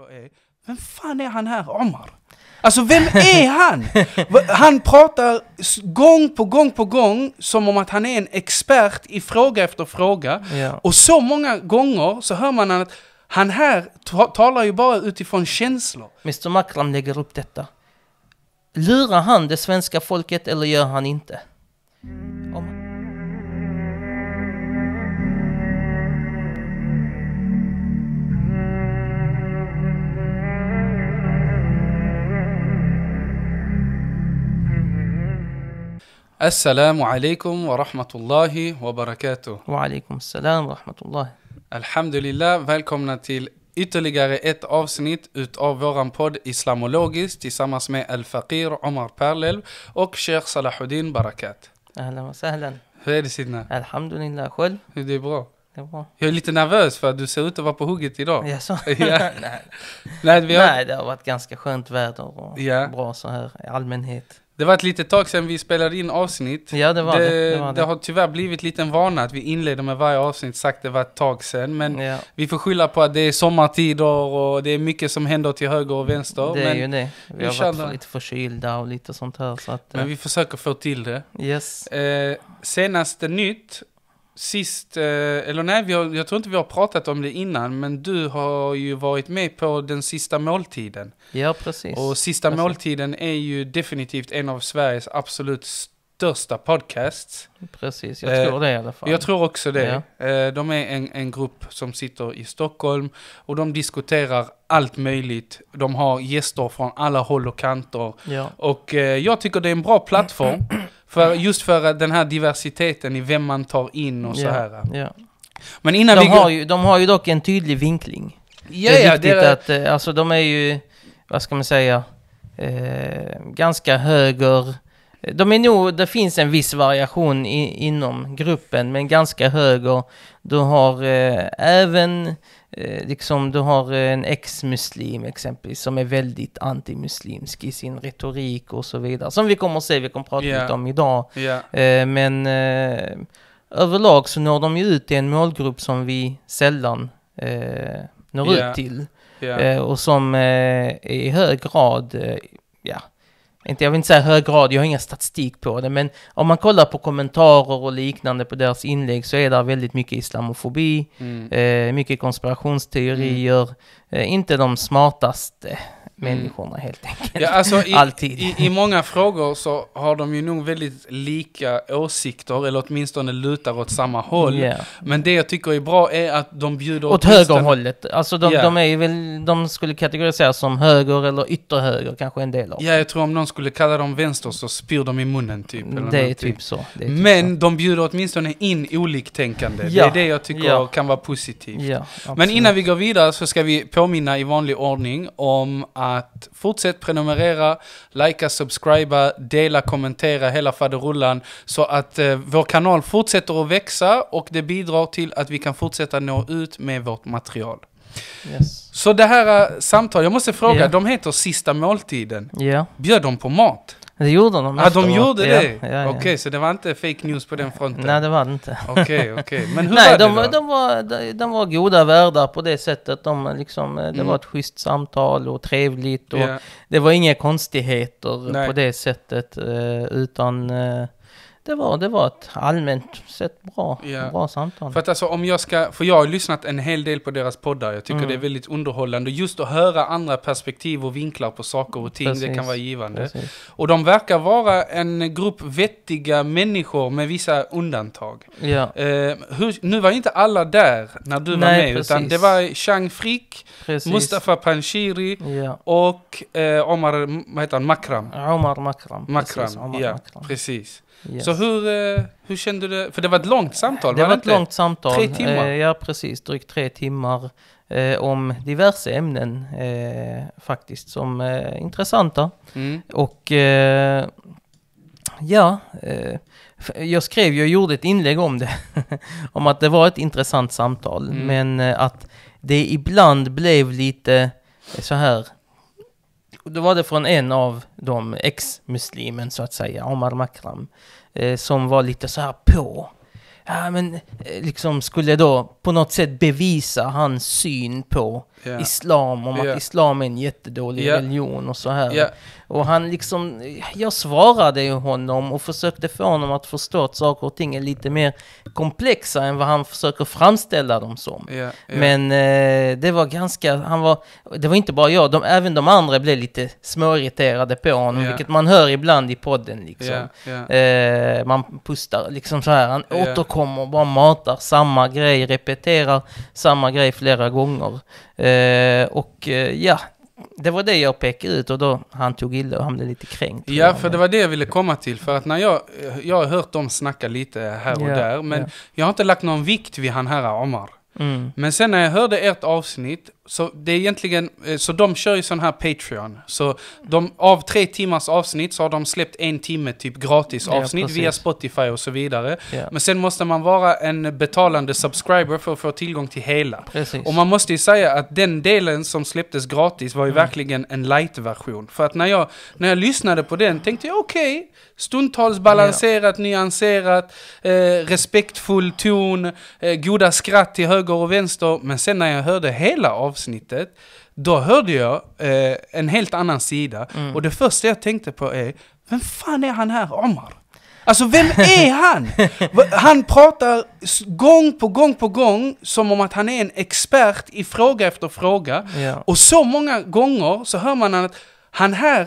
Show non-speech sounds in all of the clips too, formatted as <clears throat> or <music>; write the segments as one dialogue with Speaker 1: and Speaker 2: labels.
Speaker 1: på är, e. vem fan är han här, Omar? Alltså vem är <laughs> han? Han pratar gång på gång på gång som om att han är en expert i fråga efter fråga. Ja. Och så många gånger så hör man att han här talar ju bara utifrån känslor. Mr Makram lägger upp detta. Lurar han det
Speaker 2: svenska folket eller gör han inte?
Speaker 1: السلام عليكم ورحمة wa وبركاته Wa
Speaker 2: alaikum ورحمة الله
Speaker 1: الحمد لله välkomna till ytterligare ett avsnitt utav våran podd Islamologiskt tillsammans med Al-Faqir Omar Perlel och Sheikh Salahuddin Barakat. Ahlan wa sahlan. Hur är det Sidna? Alhamdulillah, själv? Hur det är bra? Jag är lite nervös för att du ser ut att vara på hugget idag. Jaså? <laughs> Ja. Nej. Nej, har... Nej, det har varit ganska skönt väder och ja. bra så här i allmänhet. Det var ett litet tag sedan vi spelade in avsnitt. Ja, det var det. Det, det, var det. det har tyvärr blivit lite en vana att vi inleder med varje avsnitt sagt det var ett tag sedan. Men ja. vi får skylla på att det är sommartider och det är mycket som händer till höger och vänster. Det är men ju det. Vi, vi har varit lite förkylda och lite sånt här. Så att, men eh, vi försöker få till det. Yes. Eh, senaste nytt Sist, eh, eller nej, vi har, jag tror inte vi har pratat om det innan, men du har ju varit med på den sista måltiden. Ja, precis. Och sista precis. måltiden är ju definitivt en av Sveriges absolut största podcasts. Precis, jag tror eh, det i alla fall. Jag tror också det. Ja. Eh, de är en, en grupp som sitter i Stockholm och de diskuterar allt möjligt. De har gäster från alla håll och kanter. Ja. Och jag tycker det är en bra plattform. För, just för den här diversiteten i vem man tar in och yeah. så här. Yeah. Men innan de, vi har ju, de har ju dock
Speaker 2: en tydlig vinkling. Yeah, det är viktigt det är... att, eh, alltså de är ju, vad ska man säga, eh, ganska höger... De är nog, det finns en viss variation i, inom gruppen, men ganska höger. Du har eh, även eh, liksom du har eh, en ex-muslim exempelvis som är väldigt antimuslimsk i sin retorik och så vidare. Som vi kommer att se, vi kommer att prata yeah. lite om idag. Yeah. Eh, men eh, överlag så når de ju ut till en målgrupp som vi sällan eh, når yeah. ut till. Eh, och som eh, i hög grad, ja, inte, jag vill inte säga hög grad, jag har ingen statistik på det, men om man kollar på kommentarer och liknande på deras inlägg så är det väldigt mycket islamofobi, mm. eh, mycket konspirationsteorier, mm. Eh, inte de smartaste mm. människorna helt enkelt.
Speaker 1: Ja, alltså, i, <laughs> Alltid. I, I många frågor så har de ju nog väldigt lika åsikter, eller åtminstone lutar åt samma håll. Yeah. Men det jag tycker är bra är att de bjuder... Åt högerhållet. Alltså de, yeah. de,
Speaker 2: är väl, de skulle
Speaker 1: kategoriseras som höger eller ytterhöger, kanske en del av. Ja, jag tror om någon skulle kalla dem vänster så spyr de i munnen typ. det, är typ så. Är typ Men så. de bjuder åtminstone in oliktänkande. Ja. Det är det jag tycker ja. kan vara positivt. Ja, Men innan vi går vidare så ska vi på påminna i vanlig ordning om att fortsätt prenumerera, likea, subscriba, dela, kommentera hela faderullan så att eh, vår kanal fortsätter att växa och det bidrar till att vi kan fortsätta nå ut med vårt material. Yes. Så det här eh, samtalet, jag måste fråga, yeah. de heter Sista måltiden. Yeah. Bjöd de på mat? Det gjorde ah, de Ja, de gjorde det? Ja, ja, ja. Okej, okay, så det var inte fake news på den fronten? Nej, det var det inte. Okej, <laughs> okej. okay. Men hur Nej, var de, det då?
Speaker 2: De var, de, de var goda värdar på det sättet. De liksom, eh, det mm. var ett schysst samtal och trevligt. Och yeah. Det var inga konstigheter Nej. på det sättet. Eh, utan eh, det var, det var ett allmänt sett bra, yeah. bra samtal.
Speaker 1: För att alltså om jag ska, för jag har lyssnat en hel del på deras poddar, jag tycker mm. det är väldigt underhållande. Just att höra andra perspektiv och vinklar på saker och ting, Precis. det kan vara givande. Precis. Och de verkar vara en grupp vettiga människor med vissa undantag. Yeah. Eh, hur, nu var inte alla där när du Nej, var med, precis. utan det var Chang Frick, precis. Mustafa Panshiri yeah. och eh, Omar, vad heter han, Makram?
Speaker 2: Omar Makram. Makram, precis, Omar ja,
Speaker 1: Makram. precis. Yes. Så hur, eh, hur kände du? För det var ett långt samtal, Det var, var ett inte? långt samtal. Tre timmar? Eh,
Speaker 2: ja, precis. Drygt tre timmar eh, om diverse ämnen faktiskt som är intressanta. Mm. Och ja, jag skrev, jag gjorde ett inlägg om det, <laughs> om att det var ett intressant samtal, mm. men att det ibland blev lite så här då var det från en av de ex-muslimen så att säga, Omar Makram, eh, som var lite så här på. Ja, men, eh, liksom skulle då på något sätt bevisa hans syn på yeah. islam, om yeah. att islam är en jättedålig yeah. religion och så här. Och han liksom, jag svarade ju honom och försökte få honom att förstå att saker och ting är lite mer komplexa än vad han försöker framställa dem som. Men eh, det var ganska, han var, det var inte bara jag, de, även de andra blev lite småirriterade på honom, vilket man hör ibland i podden liksom. Eh, man pustar liksom så här, han yeah. återkommer, bara matar samma grej, repeterar samma grej flera gånger. Eh, Eh, och eh, ja, det var det jag pekade ut och då han tog illa och hamnade lite kränkt. Ja, för det
Speaker 1: var det jag ville komma till. För att när jag, eh, jag har hört dem snacka lite här och ja, där, men ja. jag har inte lagt någon vikt vid han här Omar. Mm. Men sen när jag hörde ert avsnitt så det är egentligen, eh, så de kör ju sån här Patreon. Så de, av tre timmars avsnitt så har de släppt en timme typ gratis avsnitt ja, via Spotify och så vidare. Ja. Men sen måste man vara en betalande subscriber för att få tillgång till hela. Precis. Och man måste ju säga att den delen som släpptes gratis var ju mm. verkligen en light-version. För att när jag, när jag lyssnade på den tänkte jag okej, okay, stundtals balanserat, ja. nyanserat, eh, respektfull ton, eh, goda skratt till höger och vänster. Men sen när jag hörde hela avsnittet avsnittet, då hörde jag eh, en helt annan sida. Mm. Och det första jag tänkte på är,
Speaker 3: vem fan är
Speaker 1: han här, Omar? Alltså vem är han? <laughs> Han pratar gång på gång på gång som om att han är en expert i fråga efter fråga. Ja. Och så många gånger så hör man att han här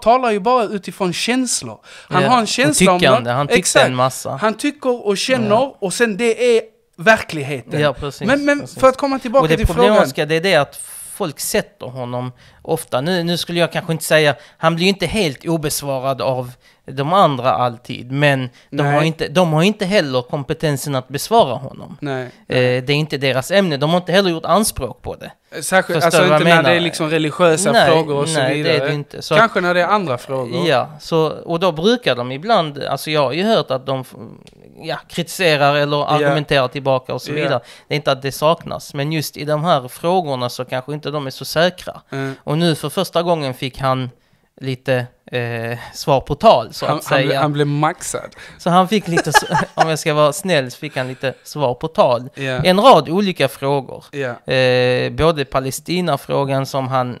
Speaker 1: talar ju bara utifrån känslor. Han ja. har en känsla om något. Han tycker en massa. Han tycker och känner ja. och sen det är verkligheten. Ja, precis, men, men precis. för att komma tillbaka till frågan. Och det problematiska det är det att folk sätter
Speaker 2: honom ofta. Nu, nu skulle jag kanske inte säga, han blir ju inte helt obesvarad av de andra alltid, men de har, inte, de har inte heller kompetensen att besvara honom. Nej. Eh, det är inte deras ämne, de har inte heller gjort anspråk på det. Särskilt alltså inte när det är liksom religiösa nej, frågor och så vidare. Det är det inte. Så Kanske när det är andra frågor. Ja, så, och då brukar de ibland, alltså jag har ju hört att de ja, kritiserar eller argumenterar yeah. tillbaka och så vidare. Yeah. Det är inte att det saknas, men just i de här frågorna så kanske inte de är så säkra. Mm. Och nu för första gången fick han lite eh, svar på tal, så han, att säga. Han, han blev maxad. Så han fick lite, <laughs> om jag ska vara snäll, så fick han lite svar på tal. Yeah. En rad olika frågor. Eh, både Palestinafrågan som han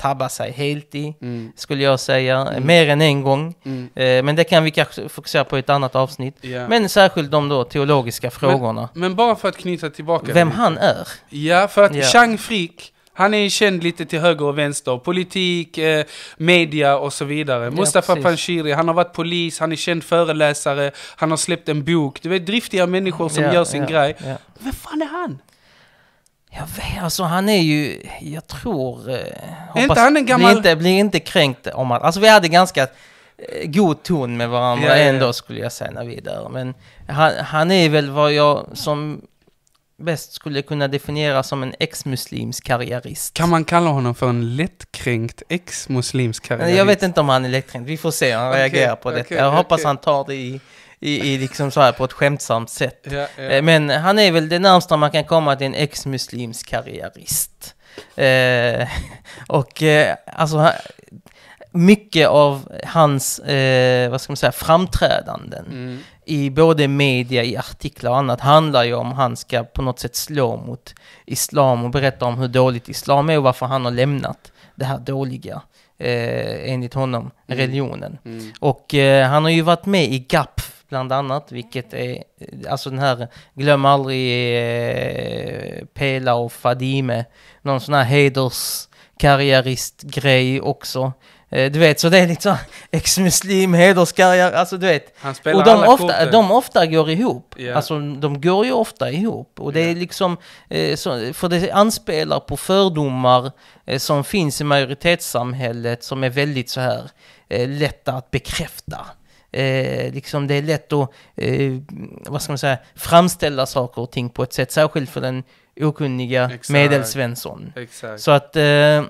Speaker 2: tabba sig helt i, mm. skulle jag säga. Mm. Mer än en gång. Mm. Eh, men det kan vi kanske fokusera på i ett annat avsnitt. Yeah. Men särskilt de då teologiska frågorna.
Speaker 1: Men, men bara för att knyta tillbaka. Vem han är. Ja, för att yeah. Chang Frick, han är känd lite till höger och vänster. Politik, eh, media och så vidare. Ja, Mustafa precis. Panshiri, han har varit polis, han är känd föreläsare, han har släppt en bok. Du vet, driftiga människor som yeah, gör sin grej.
Speaker 3: Vem fan är han? Jag vet,
Speaker 2: alltså han är ju, jag tror... Eh, inte han en gammal... Blir inte, blir inte kränkt om att... Alltså vi hade ganska eh, god ton med varandra ja, ja, ja. ändå skulle jag säga när vi är där. Men han, han är väl vad jag som bäst skulle kunna definiera som en ex-muslims karriärist.
Speaker 1: Kan man kalla honom för en lättkränkt ex-muslims karriärist? Jag vet
Speaker 2: inte om han är lättkränkt, vi får se hur han okay, reagerar på okay, detta. Jag okay. hoppas han tar det i i, i liksom så här på ett skämtsamt sätt. Ja, ja. Eh, men han är väl det närmsta man kan komma till en ex-muslims karriärist. Eh, <laughs> och eh, alltså, mycket av hans, eh, vad ska man säga, framträdanden mm. i både media, i artiklar och annat handlar ju om han ska på något sätt slå mot islam och berätta om hur dåligt islam är och varför han har lämnat det här dåliga, eh, enligt honom, mm. religionen. Mm. Och eh, han har ju varit med i GAPF bland annat, vilket är, alltså den här, glöm aldrig eh, Pela och Fadime, någon sån här hederskarriärist-grej också. Eh, du vet, så det är liksom <laughs> ex-muslim, hederskarriär, alltså du vet. och de ofta, de ofta går ihop, yeah. alltså de går ju ofta ihop. Och det yeah. är liksom, eh, så, för det anspelar på fördomar eh, som finns i majoritetssamhället som är väldigt så här eh, lätta att bekräfta. Eh, liksom det är lätt att eh, vad ska man säga, framställa saker och ting på ett sätt, särskilt för den okunniga Exakt. medelsvensson. Exakt. Så att, eh,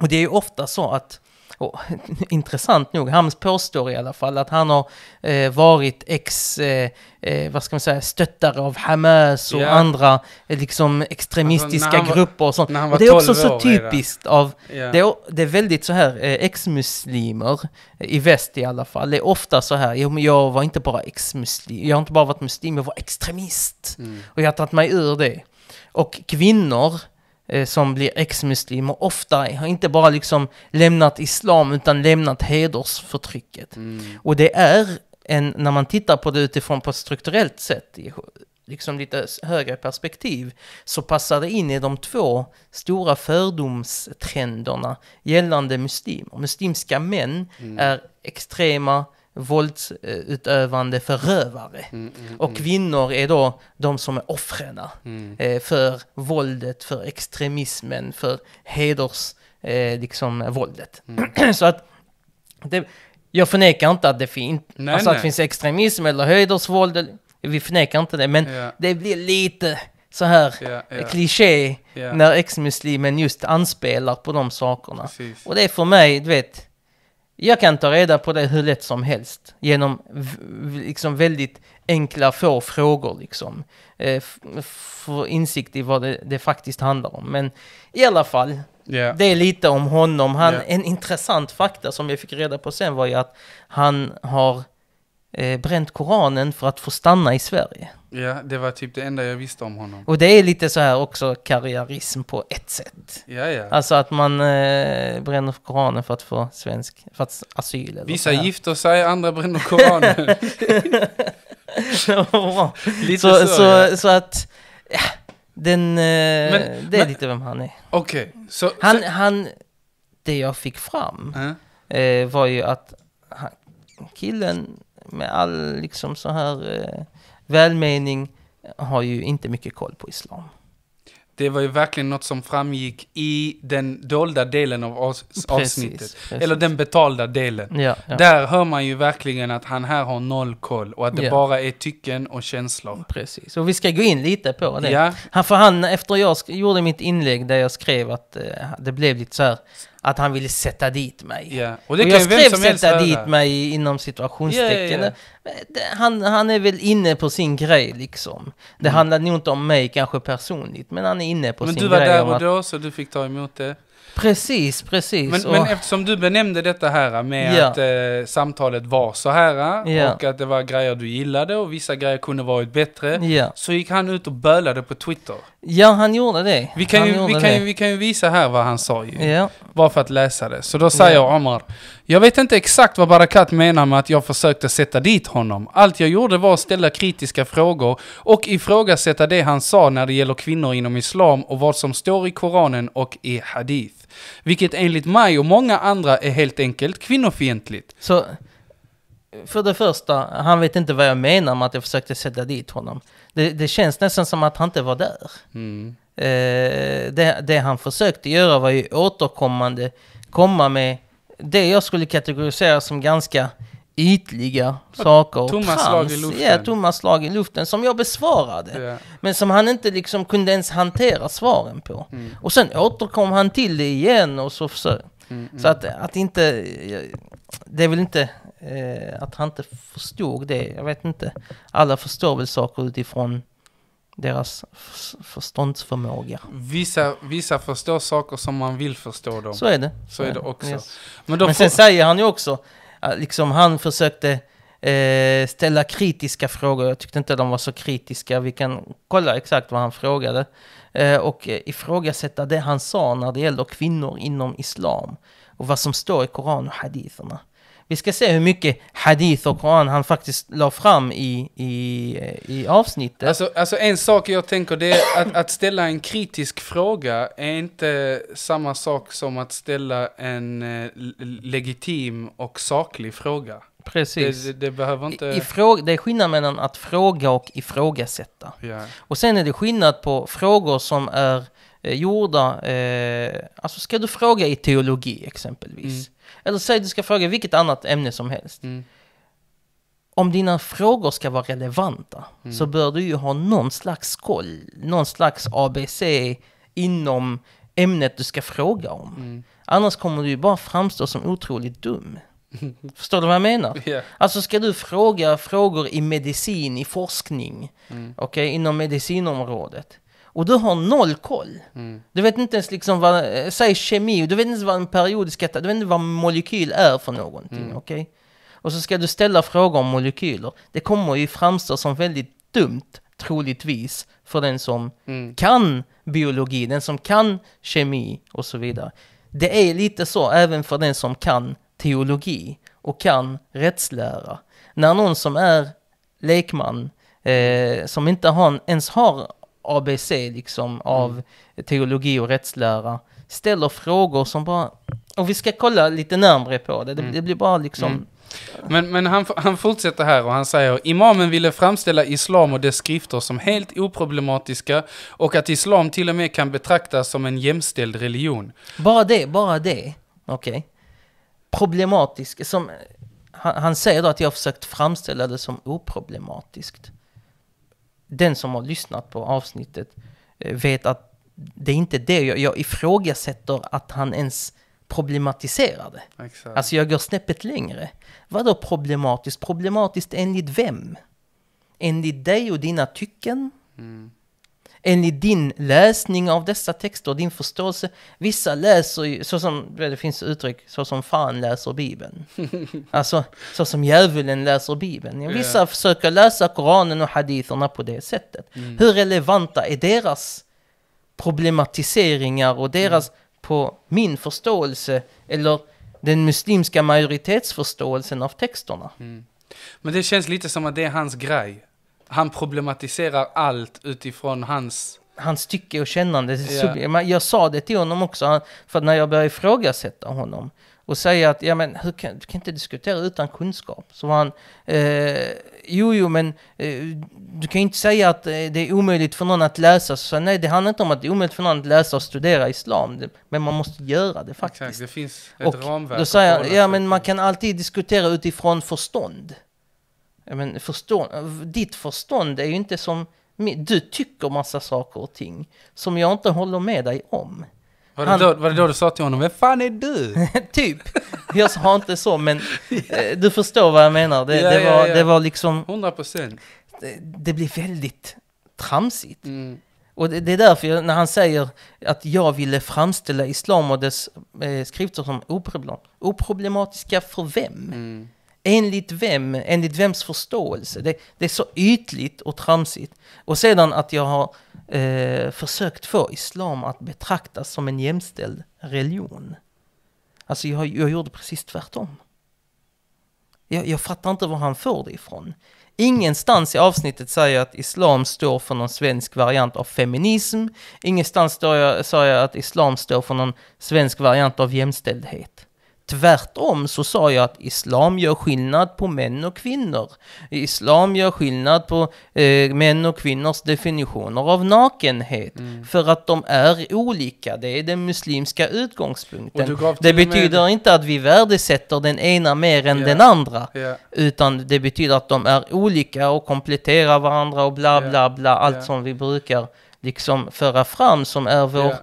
Speaker 2: och det är ju ofta så att och, <laughs> intressant nog, Hams påstår i alla fall att han har eh, varit ex, eh, eh, vad ska man säga, stöttare av Hamas och yeah. andra eh, liksom extremistiska alltså, grupper och sånt. Och det är också så typiskt av, yeah. det, är, det, är, väldigt så här, eh, ex-muslimer, eh, i väst i alla fall, det är ofta så här, jag, jag var inte bara ex-muslim, jag har inte bara varit muslim, jag var extremist. Mm. Och jag har tagit mig ur det. Och kvinnor, eh, som blir ex-muslimer ofta har inte bara liksom lämnat islam utan lämnat hedersförtrycket. Mm. Och det är, en, när man tittar på det utifrån på ett strukturellt sätt, i, liksom lite högre perspektiv, så passar det in i de två stora fördomstrenderna gällande muslimer. Muslimska män mm. är extrema, våldsutövande förövare. Mm, mm, mm, och kvinnor är då de som är offren mm. Eh, för våldet, för extremismen, för heders, eh, liksom, våldet. Mm. <clears throat> Så att det, jag förnekar inte att det, fin nej, alltså Att det finns extremism eller hedersvåld. Vi förnekar inte det, men yeah. det blir lite så här yeah, yeah. kliché yeah. när exmuslimen just anspelar på de sakerna. Precis. Och det är för mig, du vet, jag kan ta reda på det hur lätt som helst genom liksom väldigt enkla få frågor liksom. Eh, få insikt i vad det, det, faktiskt handlar om. Men i alla fall, yeah. det är lite om honom. Han, yeah. En intressant fakta som jag fick reda på sen var ju att han har eh, bränt Koranen för att få stanna i Sverige.
Speaker 1: Ja, det var typ det enda jag visste om honom. Och
Speaker 2: det är lite så här också karriärism på ett sätt. Ja, ja. Alltså att man eh, bränner Koranen för att få svensk, för att asyl eller Vissa gifter sig, andra bränner Koranen. <laughs> lite så, så, så, ja. så att, ja, den, eh, men, det men, är lite vem han är. Okej, okay. så, han, så... han, det jag fick fram äh. var ju att han, killen med all liksom så här eh, välmening har ju inte mycket koll på islam.
Speaker 1: Det var ju verkligen något som framgick i den dolda delen av avsnittet. Precis, precis. Eller den betalda delen. Ja, ja. Där hör man ju verkligen att han här har noll koll och att det ja. bara är tycken och känslor. Precis,
Speaker 3: och
Speaker 2: vi ska gå in lite på det. Han, för han, efter jag gjorde mitt inlägg där jag skrev att eh, det blev lite så här att han ville sätta dit mig. Yeah. Och, och jag skrev sätta dit mig inom situationstecken. Yeah, yeah, han, han är väl inne på sin grej liksom. Det mm. handlar nog inte om mig kanske personligt, men han är inne på men sin grej. Men du var där och
Speaker 1: då, så du fick ta emot det?
Speaker 2: Precis, precis. Men, och... men
Speaker 1: eftersom du benämnde detta här med ja. att eh, samtalet var så här eh, ja. och att det var grejer du gillade och vissa grejer kunde varit bättre. Ja. Så gick han ut och bölade på Twitter. Ja, han gjorde det. Vi kan, han ju, vi, kan vi kan ju visa här vad han sa ju. Bara för att läsa det. Så då säger Omar. Jag vet inte exakt vad Barakat menar med att jag försökte sätta dit honom. Allt jag gjorde var att ställa kritiska frågor och ifrågasätta det han sa när det gäller kvinnor inom islam och vad som står i Koranen och i Hadith. Vilket enligt mig och många andra är helt enkelt kvinnofientligt. Så,
Speaker 2: för det första, han vet inte vad jag menar med att jag försökte sätta dit honom. Det, det känns nästan som att han inte var där. Mm. Eh, det, det han försökte göra var ju återkommande komma med det jag skulle kategorisera som ganska ytliga saker. Tomma slag i luften. Ja, tomma slag i luften som jag besvarade. Yeah. Men som han inte liksom kunde ens hantera svaren på. Mm. Och sen återkom han till det igen och så försökte. Mm, mm. Så att, att inte, det är väl inte eh, att han inte förstod det. Jag vet inte. Alla förstår väl saker utifrån deras förståndsförmåga.
Speaker 1: Vissa, vissa förstår saker som man vill förstå dem. Så är det. Så, så är det, också. Yes. Men, Men sen
Speaker 2: säger han ju också, liksom han försökte eh, ställa kritiska frågor. Jag tyckte inte de var så kritiska. Vi kan kolla exakt vad han frågade. Eh, och eh, ifrågasätta det han sa när det gäller kvinnor inom islam. Och vad som står i Koran och haditherna. Vi ska se hur mycket hadith och koran han faktiskt la fram i, i, i avsnittet.
Speaker 1: Alltså, alltså en sak jag tänker det är att, att ställa en kritisk fråga är inte samma sak som att ställa en eh, legitim och saklig fråga. Precis. Det, det, det, behöver inte... I,
Speaker 2: ifråg, det är skillnad mellan att fråga och ifrågasätta. Yeah. Och sen är det skillnad på frågor som är eh, gjorda, eh, alltså ska du fråga i teologi exempelvis? Mm. Eller säg du ska fråga vilket annat ämne som helst. Mm. Om dina frågor ska vara relevanta mm. så bör du ju ha någon slags koll, någon slags ABC inom ämnet du ska fråga om. Mm. Annars kommer du ju bara framstå som otroligt dum. <laughs> Förstår du vad jag menar? Yeah. Alltså ska du fråga frågor i medicin, i forskning, mm. okej, okay, inom medicinområdet. Och du har noll koll. Mm. Du vet inte ens liksom vad, eh, säg kemi, du vet inte ens vad en periodisk etta, du vet inte vad molekyl är för någonting. Mm. Okay? Och så ska du ställa frågor om molekyler. Det kommer ju framstå som väldigt dumt, troligtvis, för den som mm. kan biologi, den som kan kemi och så vidare. Det är lite så även för den som kan teologi och kan rättslära. När någon som är lekman, eh, som inte har, ens har ABC liksom mm. av mm. teologi och rättslära ställer frågor
Speaker 1: som bara... Och vi ska kolla lite närmre på det. Det, mm. det blir bara liksom... Mm. Men, men han, han, fortsätter här och han säger Imamen ville framställa islam och dess skrifter som helt oproblematiska och att islam till och med kan betraktas som en jämställd religion. Bara det,
Speaker 2: bara det. Okej. Okay. Problematisk, som... Han, han säger då att jag har försökt framställa det som oproblematiskt den som har lyssnat på avsnittet eh, vet att det är inte det. Jag, jag ifrågasätter att han ens problematiserade. Exakt. Alltså jag går snäppet längre. Vad då problematiskt? Problematiskt enligt vem? Enligt dig och dina tycken? Mm. Enligt din läsning av dessa texter din förståelse. Vissa läser ju, som det finns uttryck, så som fan läser Bibeln. <laughs> Alltså, så som djävulen läser Bibeln. Vissa yeah. försöker läsa Koranen och haditherna på det sättet. Mm. Hur relevanta är deras problematiseringar och deras, mm. på min
Speaker 1: förståelse, eller den muslimska majoritetsförståelsen av texterna? Mm. Men det känns lite som att det är hans grej han problematiserar allt utifrån hans... Hans tycke och kännande. Yeah. Jag sa det till honom också, för när jag
Speaker 2: började ifrågasätta honom och säga att ja, men, hur kan, du kan inte diskutera utan kunskap. Så han, eh, jo, jo, men eh, du kan ju inte säga att eh, det är omöjligt för någon att läsa. Så nej, det handlar inte om att det är omöjligt för någon att läsa och studera islam, det, men man måste göra
Speaker 1: det faktiskt. Exakt, det finns ett och ramverk. Då säger jag, ja,
Speaker 2: men man kan alltid diskutera utifrån förstånd men förstånd, ditt förstånd är ju inte som... Du tycker massa saker och ting som jag inte håller med dig om.
Speaker 1: Var det, han, då, var det då du sa till honom,
Speaker 2: vem fan är du? <laughs> typ. Jag sa inte så, men <laughs> eh, du förstår vad jag menar. Det, yeah, det var, yeah, det var liksom... 100 procent. Det, det blir väldigt tramsigt. Mm. Och det, det, är därför jag, när han säger att jag ville framställa islam och dess eh, skrifter som oproblematiska. oproblematiska för vem? Mm. Enligt vem? Enligt vems förståelse? Det, det är så ytligt och tramsigt. Och sedan att jag har eh, försökt få islam att betraktas som en jämställd religion. Alltså jag, jag gjorde precis tvärtom. Jag, jag fattar inte var han får det ifrån. Ingenstans i avsnittet säger jag att islam står för någon svensk variant av feminism. Ingenstans jag, säger jag att islam står för någon svensk variant av jämställdhet. Tvärtom så sa jag att islam gör skillnad på män och kvinnor. Islam gör skillnad på eh, män och kvinnors definitioner av nakenhet. Mm. För att de är olika, det är den muslimska utgångspunkten. Det betyder med... inte att vi värdesätter den ena mer än yeah. den andra. Yeah. Utan det betyder att de är olika och kompletterar varandra och bla bla bla, allt yeah. som vi brukar
Speaker 1: liksom föra fram som är vår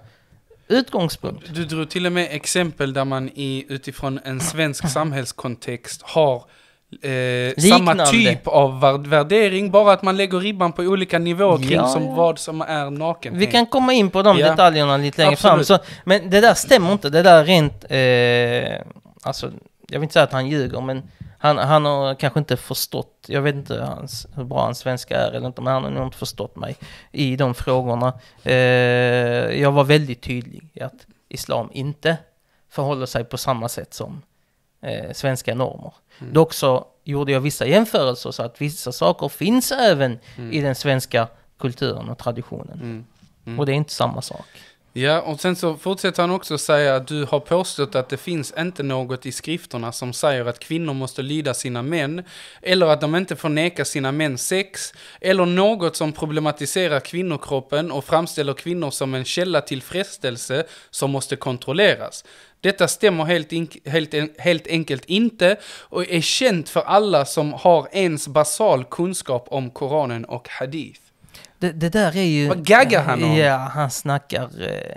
Speaker 1: utgångspunkt. Du drog till och med exempel där man i, utifrån en svensk <clears throat> samhällskontext har Eh, samma typ av värdering, bara att man lägger ribban på olika nivåer kring ja, som vad som är naken. Vi kan komma in på de ja. detaljerna lite längre Absolut. fram. Så, men det där stämmer inte, det där
Speaker 2: är rent... Eh, alltså, jag vill inte säga att han ljuger, men han, han har kanske inte förstått, jag vet inte hans, hur bra hans svenska är eller inte, men han har nog inte förstått mig i de frågorna. Eh, jag var väldigt tydlig i att islam inte förhåller sig på samma sätt som eh, svenska normer. Mm. Dock så gjorde jag vissa jämförelser så att vissa saker finns även mm. i den svenska kulturen och traditionen. Mm. mm. Och det är inte samma sak.
Speaker 1: Ja, och sen så fortsätter han också säga att du har påstått att det finns inte något i skrifterna som säger att kvinnor måste lyda sina män, eller att de inte får neka sina män sex, eller något som problematiserar kvinnokroppen och framställer kvinnor som en källa till frestelse som måste kontrolleras. Detta stämmer helt, helt, helt enkelt inte och är känt för alla som har ens basal kunskap om Koranen och Hadith.
Speaker 2: Det, det där är ju... Vad gaggar han om? Ja, han snackar... Eh,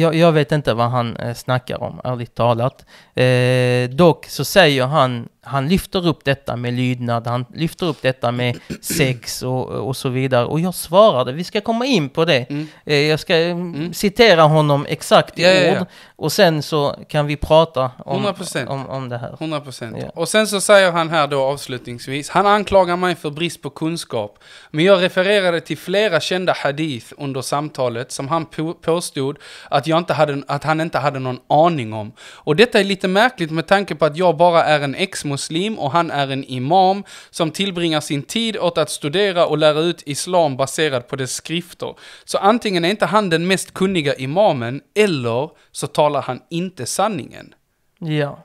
Speaker 2: jag, jag, vet inte vad han eh, snackar om, ärligt talat. Eh, dock så säger han han lyfter upp detta med lydnad, han lyfter upp detta med sex och, och så vidare. Och jag svarade, vi ska komma in på det. Mm. Eh, jag ska mm, mm. citera honom exakt i ja, ord. Ja, ja. Och sen så kan vi prata om, 100%. om, om det här.
Speaker 1: 100%. procent. Och sen så säger han här då avslutningsvis, han anklagar mig för brist på kunskap. Men jag refererade till flera kända hadith under samtalet som han på, påstod att, jag inte hade, att han inte hade någon aning om. Och detta är lite märkligt med tanke på att jag bara är en ex muslim och han är en imam som tillbringar sin tid åt att studera och lära ut islam baserad på dess skrifter. Så antingen är inte han den mest kunniga imamen eller så talar han inte sanningen.
Speaker 2: Ja.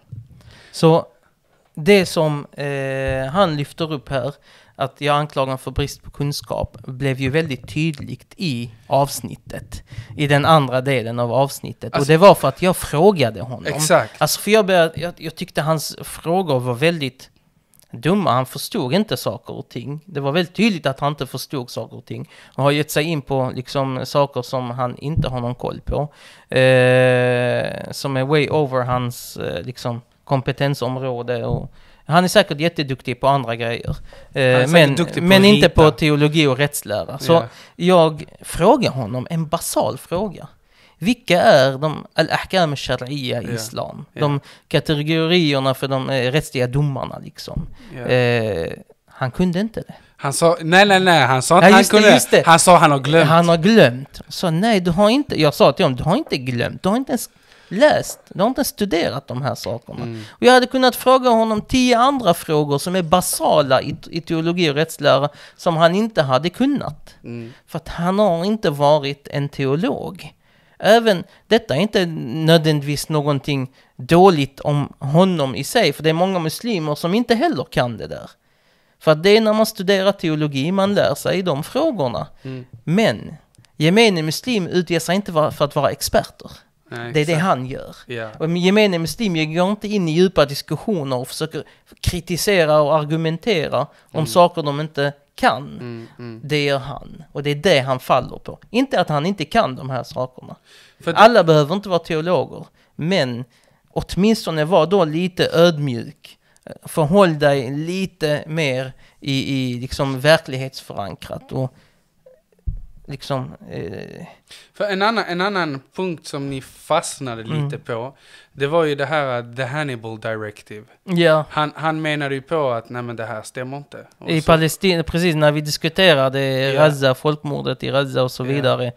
Speaker 2: Så det som eh, han lyfter upp här, att jag anklagar honom för brist på kunskap blev ju väldigt tydligt i avsnittet. I den andra delen av avsnittet. Alltså, och det var för att jag frågade honom. Exakt. Alltså för jag, började, jag, jag tyckte hans frågor var väldigt dumma. Han förstod inte saker och ting. Det var väldigt tydligt att han inte förstod saker och ting. Han har gett sig in på liksom, saker som han inte har någon koll på. Eh, som är way over hans eh, liksom, kompetensområde. Och, han är säkert jätteduktig på andra grejer. Eh, men men inte på teologi och rättslära. Så yeah. jag frågar honom en basal fråga. Vilka är de al-ahkam sharia i islam? Yeah. De kategorierna för de eh, rättsliga domarna liksom.
Speaker 1: Eh, han kunde inte det. Han sa, nej nej nej, han sa att ja, han kunde,
Speaker 2: det, han sa han har glömt. Han har glömt. Så nej, du har inte, jag sa till honom, du har inte glömt, du har inte ens läst, du har inte studerat de här sakerna. Mm. Och jag hade kunnat fråga honom tio andra frågor som är basala i, teologi och rättslära som han inte hade kunnat. Mm. För att han har inte varit en teolog. Även, detta är inte nödvändigtvis någonting dåligt om honom i sig, för det är många muslimer som inte heller kan det där. För att det är när man studerar teologi man lär sig de frågorna. Mm. Men gemene muslim utger sig inte för att vara experter. Nej, det är det han gör. Yeah. Och gemene muslim går inte in i djupa diskussioner och försöker kritisera och argumentera mm. om saker de inte kan. Mm, mm. Det gör han. Och det är det han faller på. Inte att han inte kan de här sakerna. För Alla behöver inte vara teologer, men åtminstone var då lite ödmjuk. Förhåll dig lite mer i, i liksom verklighetsförankrat. Och, liksom... Eh...
Speaker 1: För en annan, en annan punkt som ni fastnade mm. lite mm. på, det var ju det här eh, The Hannibal Directive. Ja. Han, han menade ju på att nej men det här stämmer inte. Och I så...
Speaker 2: Palestina, precis när vi diskuterade ja. Raza, folkmordet i Raza och så vidare. Ja.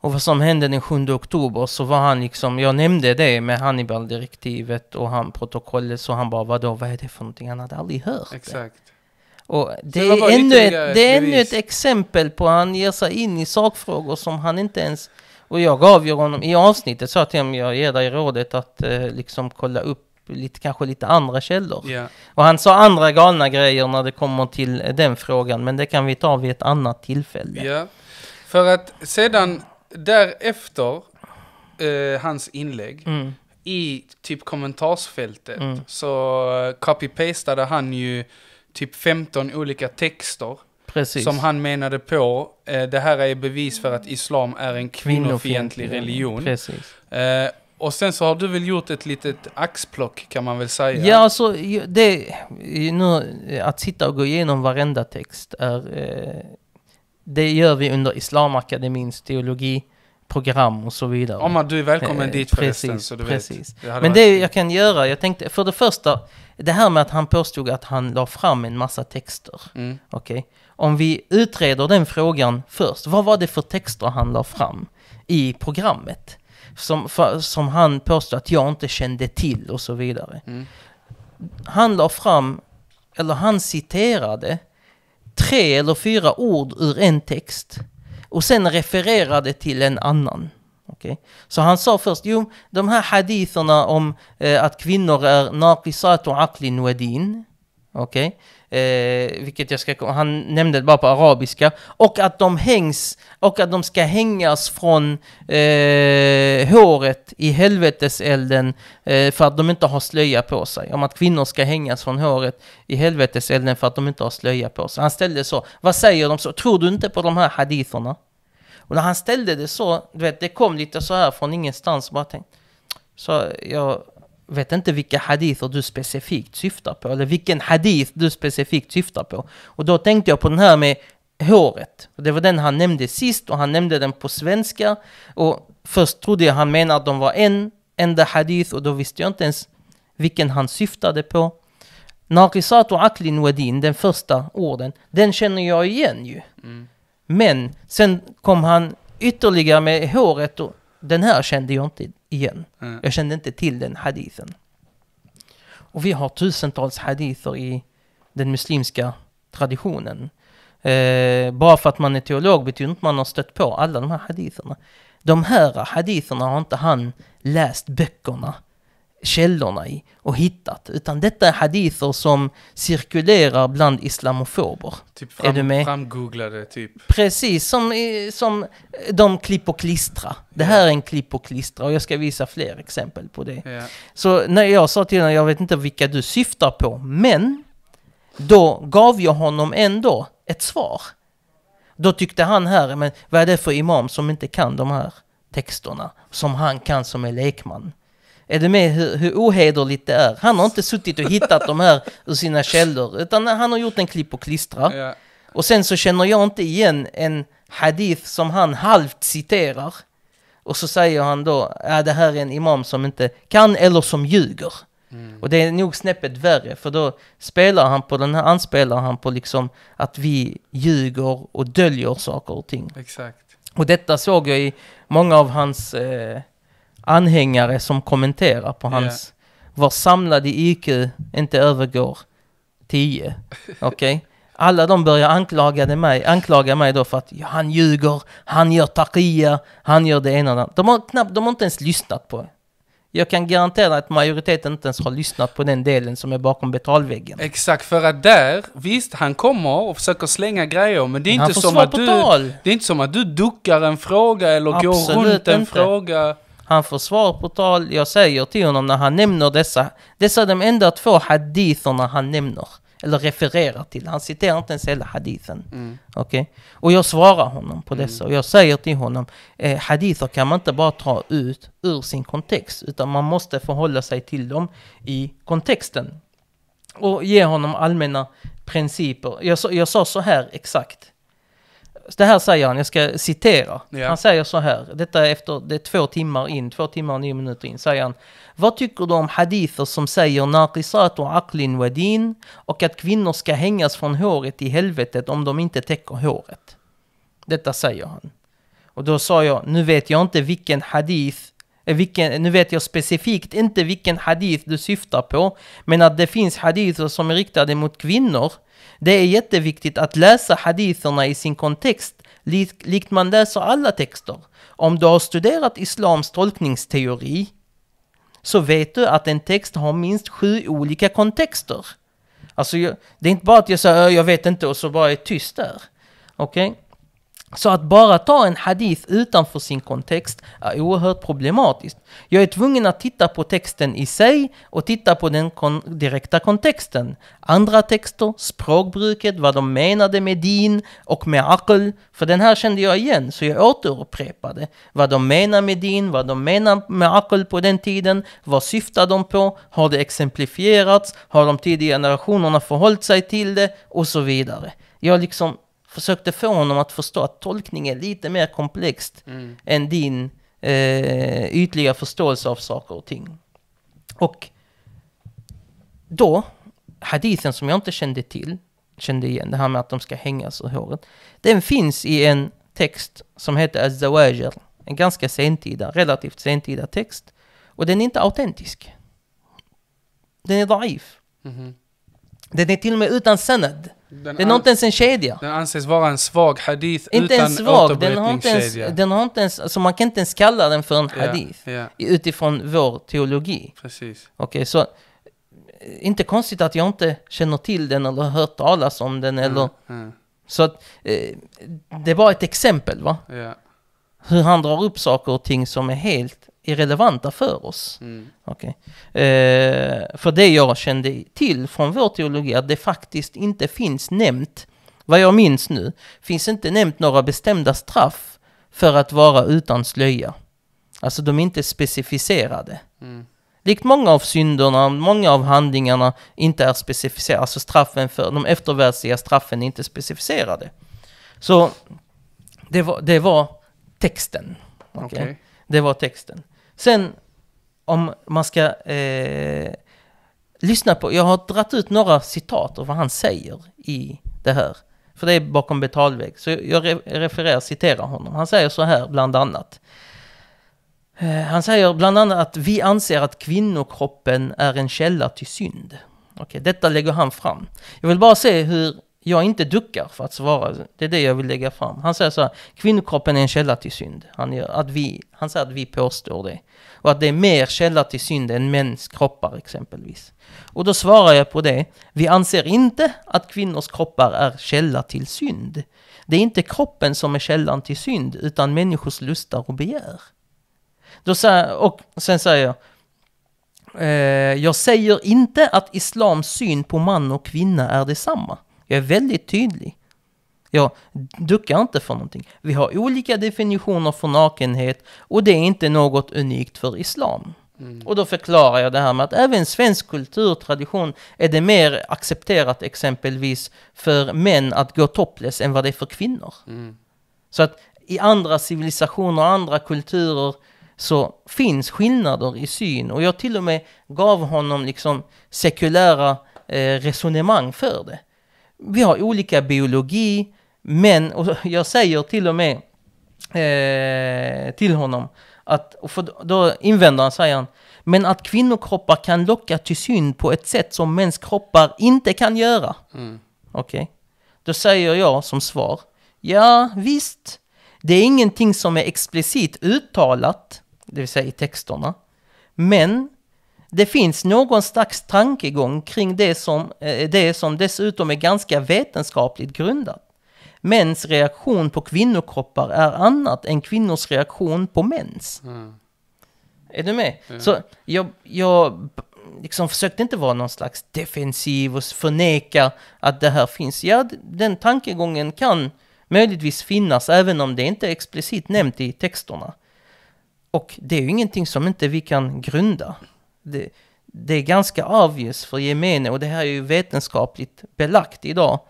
Speaker 2: Och vad som hände den 7 oktober så var han liksom, jag nämnde det med Hannibal-direktivet och han protokollet så han bara vadå, vad är det för någonting? Han hade aldrig hört Exakt.
Speaker 3: det. Och det är, ännu ett, det är ännu
Speaker 2: ett exempel på att han ger sig in i sakfrågor som han inte ens... Och jag gav ju honom, i avsnittet sa jag till honom, jag ger dig rådet att eh, liksom kolla upp lite, kanske lite andra källor. Yeah. Och han sa andra galna grejer när det kommer till den frågan, men det kan vi ta vid ett annat tillfälle.
Speaker 3: Yeah.
Speaker 1: För att sedan därefter, eh, hans inlägg, mm. i typ kommentarsfältet, mm. så copy-pastade han ju typ 15 olika texter. Precis. Som han menade på, eh, det här är bevis för att islam är en kvinnofientlig religion. Precis. Eh, och sen så har du väl gjort ett litet axplock kan man väl säga? Ja,
Speaker 2: alltså det, nu, att sitta och gå igenom varenda text är, eh, det gör vi under Islamakademins teologi program och så vidare. Ja, men du är välkommen eh, dit förresten. så du precis. Vet. Det men det varit... jag kan göra, jag tänkte, för det första, det här med att han påstod att han la fram en massa texter. Mm. Okay. Om vi utreder den frågan först, vad var det för texter han la fram i programmet? Som, för, som han påstod att jag inte kände till och så vidare. Mm. Han la fram, eller han citerade, tre eller fyra ord ur en text och sen refererade till en annan. Okay. Så han sa först, jo, de här haditherna om eh, att kvinnor är naqisat och aqlin wa din, okay, Eh, vilket jag ska han nämnde det bara på arabiska. Och att de hängs, och att de ska hängas från eh, håret i helveteselden eh, för att de inte har slöja på sig. Om att kvinnor ska hängas från håret i helveteselden för att de inte har slöja på sig. Han ställde så. Vad säger de så? Tror du inte på de här haditherna? Och när han ställde det så, du vet, det kom lite så här från ingenstans. Bara tänkte, så jag vet inte vilka hadither du specifikt syftar på, eller vilken hadith du specifikt syftar på. Och då tänkte jag på den här med håret. Det var den han nämnde sist och han nämnde den på svenska. Och först trodde jag han menade att de var en enda hadith och då visste jag inte ens vilken han syftade på. Naqisat och aklin wadin, den första orden, den känner jag igen ju. Mm. Men sen kom han ytterligare med håret och den här kände jag inte igen. Mm. Jag kände inte till den hadithen. Och vi har tusentals hadither i den muslimska traditionen. Eh, bara för att man är teolog betyder inte man har stött på alla de här haditherna. De här haditherna har inte han läst böckerna källorna i och hittat. Utan detta är hadither som cirkulerar bland islamofober. Typ fram, är du med? framgooglade typ. Precis, som, som de klipp och klistra. Det här är en klipp och klistra och jag ska visa fler exempel på det. Ja. Så när jag sa till honom, jag vet inte vilka du syftar på, men då gav jag honom ändå ett svar. Då tyckte han här, men vad är det för imam som inte kan de här texterna som han kan som är lekman? Är du med hur, hur ohederligt det är? Han har inte suttit och hittat de här ur sina källor, utan han har gjort en klipp och klistra. Ja. Och sen så känner jag inte igen en hadith som han halvt citerar. Och så säger han då, ja det här är en imam som inte kan eller som ljuger. Mm. Och det är nog snäppet värre, för då spelar han på den här, anspelar han på liksom att vi ljuger och döljer saker och ting. Exakt. Och detta såg jag i många av hans eh, anhängare som kommenterar på hans var samlade IQ inte övergår 10. <laughs> Okej? Okay? Alla de börjar anklaga mig, anklaga mig då för att ja, han ljuger, han gör taqia, han gör det ena och det andra. De har, knappt, de har inte ens lyssnat på det.
Speaker 1: Jag kan garantera att majoriteten inte ens har lyssnat på den delen som är bakom betalväggen. Exakt, för att där, visst han kommer och försöker slänga grejer, men det är, men inte som, att du, det är inte som att du duckar en fråga eller Absolut går runt en inte. fråga. Han får svar på tal. Jag
Speaker 2: säger till honom när han nämner dessa, dessa är de enda två haditherna han nämner. Eller refererar till. Han citerar inte ens hela hadithen. Mm. Okay? Och jag svarar honom på mm. dessa. Mm. Och jag säger till honom, eh, hadither kan man inte bara ta ut ur sin kontext. Utan man måste förhålla sig till dem i kontexten. Och ge honom allmänna principer. Jag, jag sa så här exakt det här säger han, jag ska citera. Ja. Han säger så här, detta är efter, det är två timmar in, två timmar och nio minuter in, säger han. Vad tycker du om hadither som säger naqisat och aklin wadin och att kvinnor ska hängas från håret i helvetet om de inte täcker håret? Detta säger han. Och då sa jag, nu vet jag inte vilken hadith eh, vilken, nu vet jag specifikt inte vilken hadith du syftar på, men att det finns hadither som är riktade mot kvinnor det är jätteviktigt att läsa haditherna i sin kontext, lik, likt man läser alla texter. Om du har studerat islams tolkningsteori så vet du att en text har minst sju olika kontexter. Alltså, det är inte bara att jag säger jag vet inte och så bara är tyst där. Okej? Okay? Så att bara ta en hadith utanför sin kontext är oerhört problematiskt. Jag är tvungen att titta på texten i sig och titta på den kon direkta kontexten. Andra texter, språkbruket, vad de menade med din och med akl. För den här kände jag igen, så jag återupprepade vad de menar med din, vad de menar med akl på den tiden, vad syftar de på, har det exemplifierats, har de tidiga generationerna förhållit sig till det och så vidare. Jag liksom försökte få honom att förstå att tolkning är lite mer komplext mm. än din eh, ytliga förståelse av saker och ting. Och då, hadithen som jag inte kände till, kände igen, det här med att de ska hängas ur håret. Den finns i en text som heter Az-Zawajer, en ganska sentida, relativt sentida text. Och den är inte autentisk. Den är daif. Mm -hmm. Den är till och med utan sanad. Den det är inte ens en kedja.
Speaker 1: Den anses vara en svag hadith inte utan svag.
Speaker 2: inte ens, den alltså man kan inte ens kalla den för en hadith. Yeah, yeah. Utifrån vår teologi. Precis. Okej, okay, så eh, inte konstigt att jag inte känner till den eller har hört talas om den mm, eller... Mm. Så att, eh, det var ett exempel va? Yeah. Hur han drar upp saker och ting som är helt irrelevanta för oss. Mm. Okay. Eh, för det jag kände till från vår teologi, att det faktiskt inte finns nämnt, vad jag minns nu, finns inte nämnt några bestämda straff för att vara utan slöja. Alltså de är inte specificerade. Mm. Likt många av synderna, många av handlingarna inte är specificerade, alltså straffen för, de eftervärldsliga straffen är inte specificerade. Så det var, det var texten. Okay? Okay. Det var texten. Sen om man ska eh, lyssna på, jag har dratt ut några citat av vad han säger i det här. För det är bakom betalvägg. Så jag refererar, citerar honom. Han säger så här bland annat. Eh, han säger bland annat att vi anser att kvinnokroppen är en källa till synd. Okej, detta lägger han fram. Jag vill bara se hur jag inte duckar för att svara. Det är det jag vill lägga fram. Han säger så här, kvinnokroppen är en källa till synd. Han, gör, att vi, han säger att vi påstår det. Och att det är mer källa till synd än mäns kroppar exempelvis. Och då svarar jag på det, vi anser inte att kvinnors kroppar är källa till synd. Det är inte kroppen som är källan till synd, utan människors lustar och begär. Då säger, och sen säger jag, eh, jag säger inte att islams syn på man och kvinna är detsamma. Jag är väldigt tydlig. Jag duckar inte för någonting. Vi har olika definitioner för nakenhet och det är inte något unikt för islam. Mm. Och då förklarar jag det här med att även svensk kulturtradition är det mer accepterat exempelvis för män att gå topless än vad det är för kvinnor. Mm. Så att i andra civilisationer och andra kulturer så finns skillnader i syn och jag till och med gav honom liksom sekulära eh, resonemang för det vi har olika biologi, men och <laughs> jag säger till och med eh, till honom att, för då invänder han, säger han, men att kvinnokroppar kan locka till synd på ett sätt som mäns kroppar inte kan göra. Mm. Okej, okay. då säger jag som svar, ja visst, det är ingenting som är explicit uttalat, det vill säga i texterna, men det finns någon slags tankegång kring det som, eh, det som dessutom är ganska vetenskapligt grundat. Mäns reaktion på kvinnokroppar är annat än kvinnors reaktion på mäns. Mm. Är du med? Mm. Så jag, jag liksom försökte inte vara någon slags defensiv och förneka att det här finns. Ja, den tankegången kan möjligtvis finnas även om det inte är explicit nämnt i texterna. Och det är ju ingenting som inte vi kan grunda det, det är ganska obvious för gemene, och det här är ju vetenskapligt belagt idag,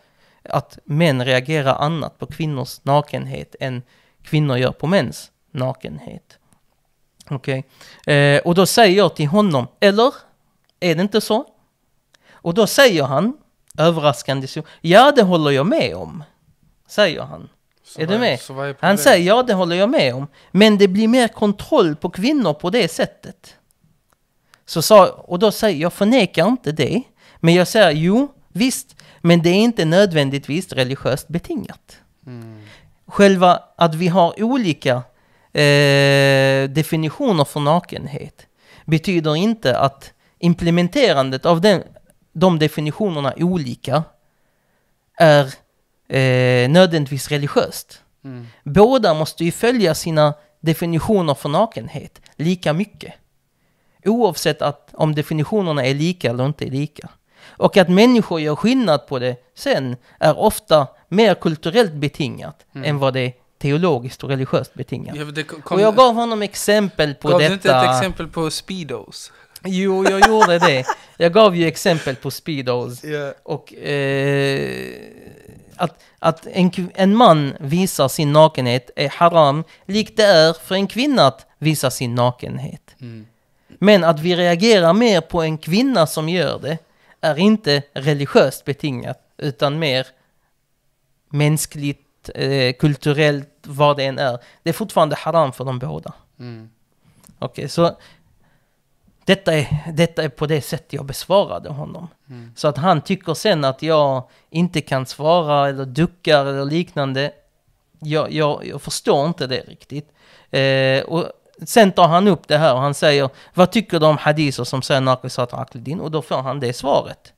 Speaker 2: att män reagerar annat på kvinnors nakenhet än kvinnor gör på mäns nakenhet. Okej, okay. eh, och då säger jag till honom, eller? Är det inte så? Och då säger han, överraskande så, ja det håller jag med om, säger han. Så
Speaker 1: är var, du med? Är
Speaker 2: han säger ja, det håller jag med om. Men det blir mer kontroll på kvinnor på det sättet. Så sa, och då säger jag jag förnekar inte det, men jag säger jo, visst, men det är inte nödvändigtvis religiöst betingat. Mm. Själva att vi har olika eh, definitioner för nakenhet betyder inte att implementerandet av den, de definitionerna olika är eh, nödvändigtvis religiöst. Mm. Båda måste ju följa sina definitioner för nakenhet lika mycket. Oavsett att, om definitionerna är lika eller inte är lika. Och att människor gör skillnad på det sen är ofta mer kulturellt betingat mm. än vad det är teologiskt och religiöst betingat. Ja, kom, och jag gav honom exempel på gav detta. Gav du inte ett
Speaker 1: exempel på speedos?
Speaker 2: Jo, jag gjorde det. Jag gav ju exempel på speedos. Yeah. <laughs> Och eh, att, att en, en man visar sin nakenhet är haram, likt det är för en kvinna att visa sin nakenhet. Mm. Men att vi reagerar mer på en kvinna som gör det är inte religiöst betingat, utan mer mänskligt, eh, kulturellt, vad det än är. Det är fortfarande haram för dem båda. Mm. Okej, okay, så detta är, detta är på det sätt jag besvarade honom. Mm. Så att han tycker sen att jag inte kan svara eller duckar eller liknande. Jag, jag, jag förstår inte det riktigt. Eh, och sen tar han upp det här och han säger vad tycker du om hadiser som säger Naqisat Aqlidin? Och då får han det svaret.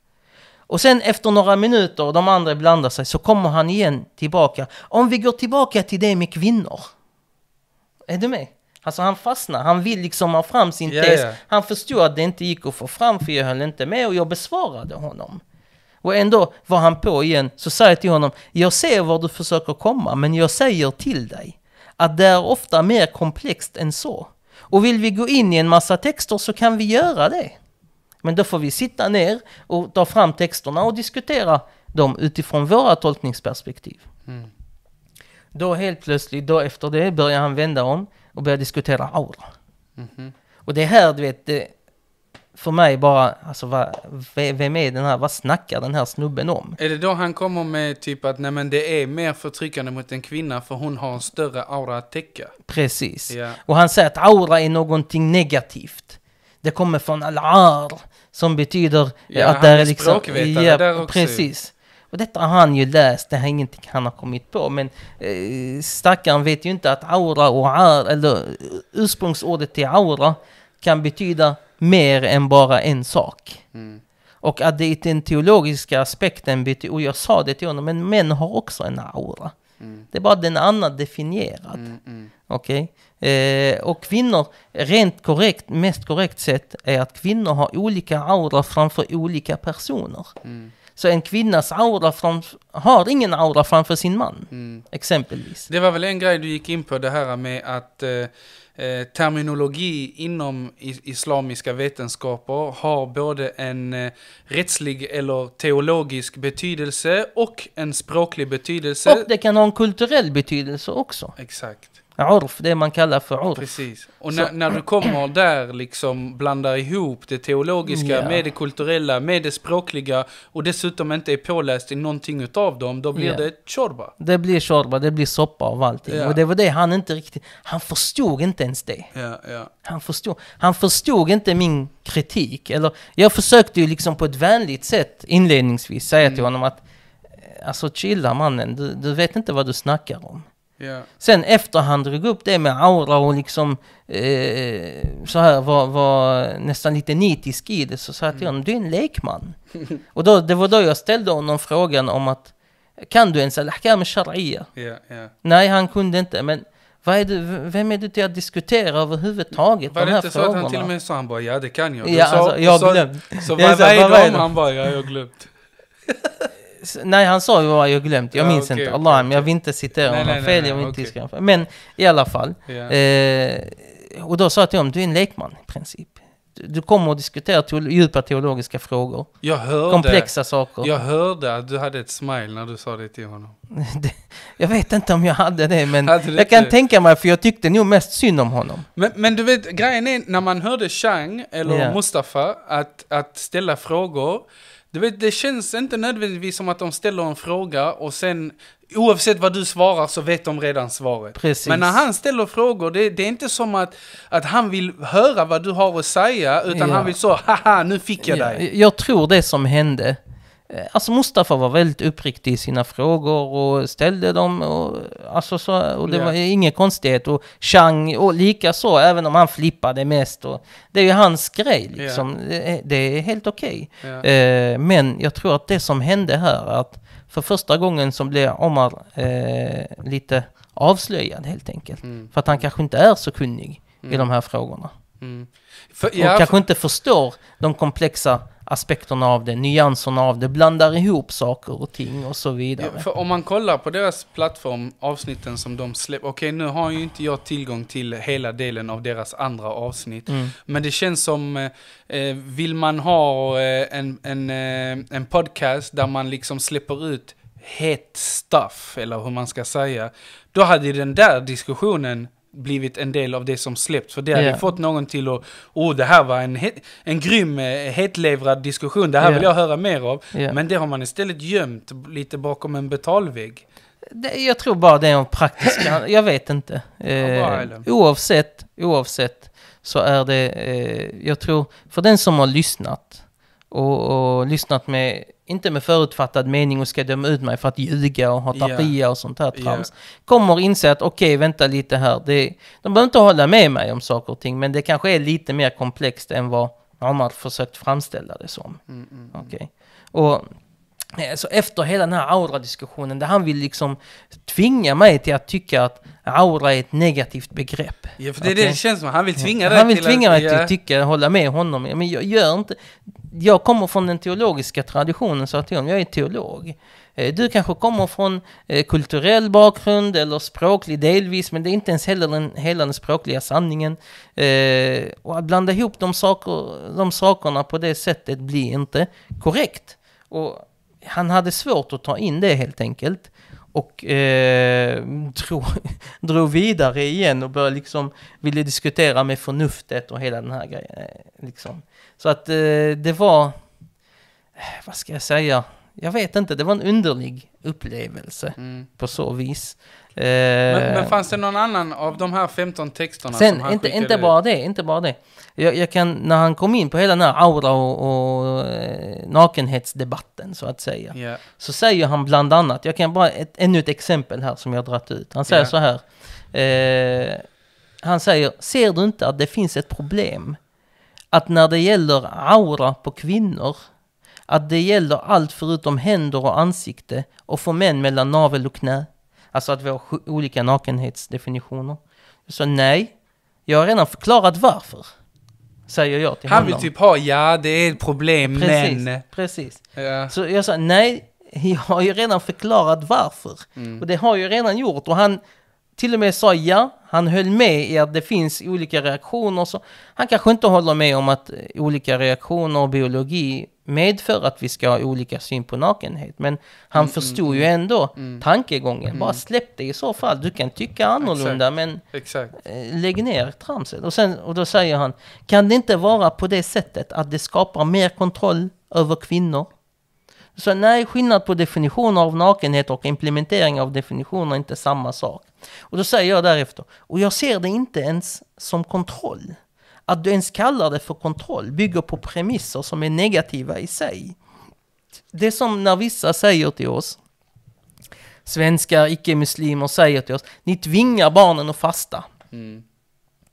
Speaker 2: Och sen efter några minuter och de andra blandar sig så kommer han igen tillbaka. Om vi går tillbaka till det med kvinnor. Är du med? Alltså han fastnar, han vill liksom ha fram sin yeah, tes. Yeah. Han förstod att det inte gick att få fram för jag höll inte med och jag besvarade honom. Och ändå var han på igen, så sa jag till honom, jag ser var du försöker komma men jag säger till dig att det är ofta mer komplext än så. Och vill vi gå in i en massa texter så kan vi göra det. Men då får vi sitta ner och ta fram texterna och diskutera dem utifrån våra tolkningsperspektiv. Mm. Då helt plötsligt, då efter det, börjar han vända om och börjar diskutera aura. Mm -hmm. Och det är här, du vet, det, för mig bara, alltså vad, vem är den här, vad snackar den här snubben om?
Speaker 1: Är det då han kommer med typ att nej men det är mer förtryckande mot en kvinna för hon har en större aura att täcka?
Speaker 2: Precis. Ja. Och han säger att aura är någonting negativt. Det kommer från al-ar, som betyder eh, ja, att det är liksom... Ja, Språkvetare ja, där också. precis. Och detta har han ju läst, det är ingenting han har kommit på. Men eh, stackaren vet ju inte att aura och ar, eller eh, ursprungsordet till aura, kan betyda mer än bara en sak. Mm. Och att det är den teologiska aspekten, och jag sa det till honom, men män har också en aura. Mm. Det är bara den annan definierad. Mm, mm. Okay? Eh, och kvinnor, rent korrekt, mest korrekt sätt är att kvinnor har olika aura framför olika personer. Mm. Så en kvinnas aura framför, har ingen aura framför sin man, mm. exempelvis.
Speaker 1: Det var väl en grej du gick in på, det här med att eh, Eh, terminologi inom islamiska vetenskaper har både en eh, rättslig eller teologisk betydelse och en språklig betydelse. Och
Speaker 2: det kan ha en kulturell betydelse också. Exakt. Urf, det man kallar för urf. Precis. Och när, när du kommer
Speaker 1: där liksom blandar ihop det teologiska yeah. med det kulturella, med det språkliga och dessutom inte är påläst i någonting utav dem, då blir yeah. det chorba.
Speaker 2: Det blir chorba, det blir soppa av allting. Yeah. Och det var det han inte riktigt, han förstod inte ens det. Han, förstod, han förstod inte min kritik. Eller, jag försökte ju liksom på ett vänligt sätt inledningsvis säga mm. till honom att eh, Alltså chilla mannen, du, du vet inte vad du snackar om. Yeah. Sen han drog upp det med aura och liksom eh, så här var, var, nästan lite nitisk i det. Så mm. sa jag till honom, du är en lekman. <laughs> och då, det var då jag ställde honom frågan om att kan du ens al-Ahkam sharia? Yeah, yeah. Nej, han kunde inte. Men vad är du, vem är du till att diskutera överhuvudtaget? Var det de inte frågorna? så att han till och
Speaker 1: med sa han bara ja det kan jag? ja, sa, alltså, jag har glömt. Så, så vad, vad är det om han bara ja jag har glömt?
Speaker 2: <laughs> Nej, han sa vad jag glömt. Jag minns okay, inte. Allah, okay, jag vill inte citera honom fel. jag vill okay. Fel. Men i alla fall. Yeah. Eh, och då sa jag till honom, du är en lekman i princip. Du, du kommer att diskutera teolo djupa teologiska frågor. Jag hörde, komplexa saker. Jag
Speaker 1: hörde att du hade ett smile när du sa det till honom. <laughs> jag vet inte om jag hade det, men hade jag kan det? tänka
Speaker 2: mig, för jag tyckte nog mest synd om honom.
Speaker 1: Men, men du vet, grejen är när man hörde Chang eller yeah. Mustafa att, att ställa frågor, du vet, det känns inte nödvändigtvis som att de ställer en fråga och sen oavsett vad du svarar så vet de redan svaret. Precis. Men när han ställer frågor, det, det, är inte som att, att han vill höra vad du har att säga, utan ja. han vill så, haha, nu fick jag ja. dig.
Speaker 2: Jag tror det som hände, Eh, alltså Mustafa var väldigt uppriktig i sina frågor och ställde dem. Och, alltså så, och det yeah. var inga konstighet. Och Chang, och likaså, även om han flippade mest. Och, det är ju hans grej liksom. Yeah. Det, det, är helt okej. Okay. Yeah. Eh, men jag tror att det som hände här, att för första gången som blev Omar eh, lite avslöjad helt enkelt. Mm. För att han kanske inte är så kunnig mm. i de här frågorna. Mm. För, och kanske för... inte förstår de komplexa aspekterna av det, nyanserna av det, blandar ihop saker och ting och så vidare. Ja, för
Speaker 1: om man kollar på deras plattform, avsnitten som de släpper, okej okay, nu har ju inte jag tillgång till hela delen av deras andra avsnitt, mm. men det känns som, eh, eh vill man ha eh, en, en, eh, en podcast där man liksom släpper ut het stuff, eller hur man ska säga, då hade den där diskussionen blivit en del av det som släppts. För det hade yeah. fått någon till att, oh det här var en, en grym eh, hetlevrad diskussion, det här yeah. vill jag höra mer av. Yeah. Men det har man istället gömt lite bakom en betalvägg.
Speaker 2: Det, jag tror bara det är en praktisk, <clears throat> jag vet inte. Eh, oavsett, oavsett så är det, eh, jag tror, för den som har lyssnat och, och lyssnat med inte med förutfattad mening och ska döma ut mig för att ljuga och ha tapia yeah. och sånt här trams. Yeah. Kommer inse att okej, okay, vänta lite här. Det, de behöver inte hålla med mig om saker och ting, men det kanske är lite mer komplext än vad Omar försökt framställa det som. Mm, mm, mm. okay. Och Alltså efter hela den här aura-diskussionen där han vill liksom tvinga mig till att tycka att aura är ett negativt begrepp. Ja, för det är okay? det det känns som. Han vill tvinga dig Han vill till tvinga mig till att tycka, hålla med honom. Men jag gör inte... Jag kommer från den teologiska traditionen, så att jag är teolog. Eh, du kanske kommer från eh, kulturell bakgrund eller språklig delvis, men det är inte ens heller den, hela den språkliga sanningen. Och att blanda ihop de, saker, de sakerna på det sättet blir inte korrekt. Och han hade svårt att ta in det helt enkelt. Och eh, drog, <laughs> drog vidare igen och började liksom, ville diskutera med förnuftet och hela den här grejen. Eh, liksom. Så att eh, det var, eh, vad ska jag säga, jag vet inte, det var en underlig upplevelse mm. på så vis. Eh, men, men,
Speaker 3: fanns
Speaker 1: det någon annan av de här 15 texterna Sen, som han inte, skickade? inte bara det,
Speaker 2: inte bara det. Jag, jag, kan, när han kom in på hela den här aura och, och eh, nakenhetsdebatten så att säga. Yeah. Så säger han bland annat, jag kan bara ett, ännu ett exempel här som jag dratt ut. Han säger yeah. så här. Eh, han säger, ser du inte att det finns ett problem? Att när det gäller aura på kvinnor, att det gäller allt förutom händer och ansikte och för män mellan navel och knä. Alltså att vi har olika nakenhetsdefinitioner. Så nej, jag har redan förklarat varför. Säger jag till honom. Han vill typ
Speaker 1: ha, ja det är ett problem precis, men...
Speaker 2: Precis, ja. Så jag sa nej, <laughs> jag har ju redan förklarat varför. Mm. Och det har jag redan gjort. Och han, till och med sa ja, han höll med i att det finns olika reaktioner. Så han kanske inte håller med om att eh, olika reaktioner och biologi medför att vi ska ha olika syn på nakenhet. Men han mm, mm förstod mm, ju ändå mm. tankegången. Bara mm. släpp det i så fall. Du kan tycka annorlunda Exakt. men Exakt. Eh, lägg ner tramset. Och, sen, och då säger han, kan det inte vara på det sättet att det skapar mer kontroll över kvinnor? Så nej, skillnad på definition av nakenhet och implementering av definitioner är inte samma sak. Och då säger jag därefter, och jag ser det inte ens som kontroll. Att du ens kallar det för kontroll bygger på premisser som är negativa i sig. Det som när vissa säger till oss, svenskar, icke-muslimer säger till oss, ni tvingar barnen att fasta. Mm.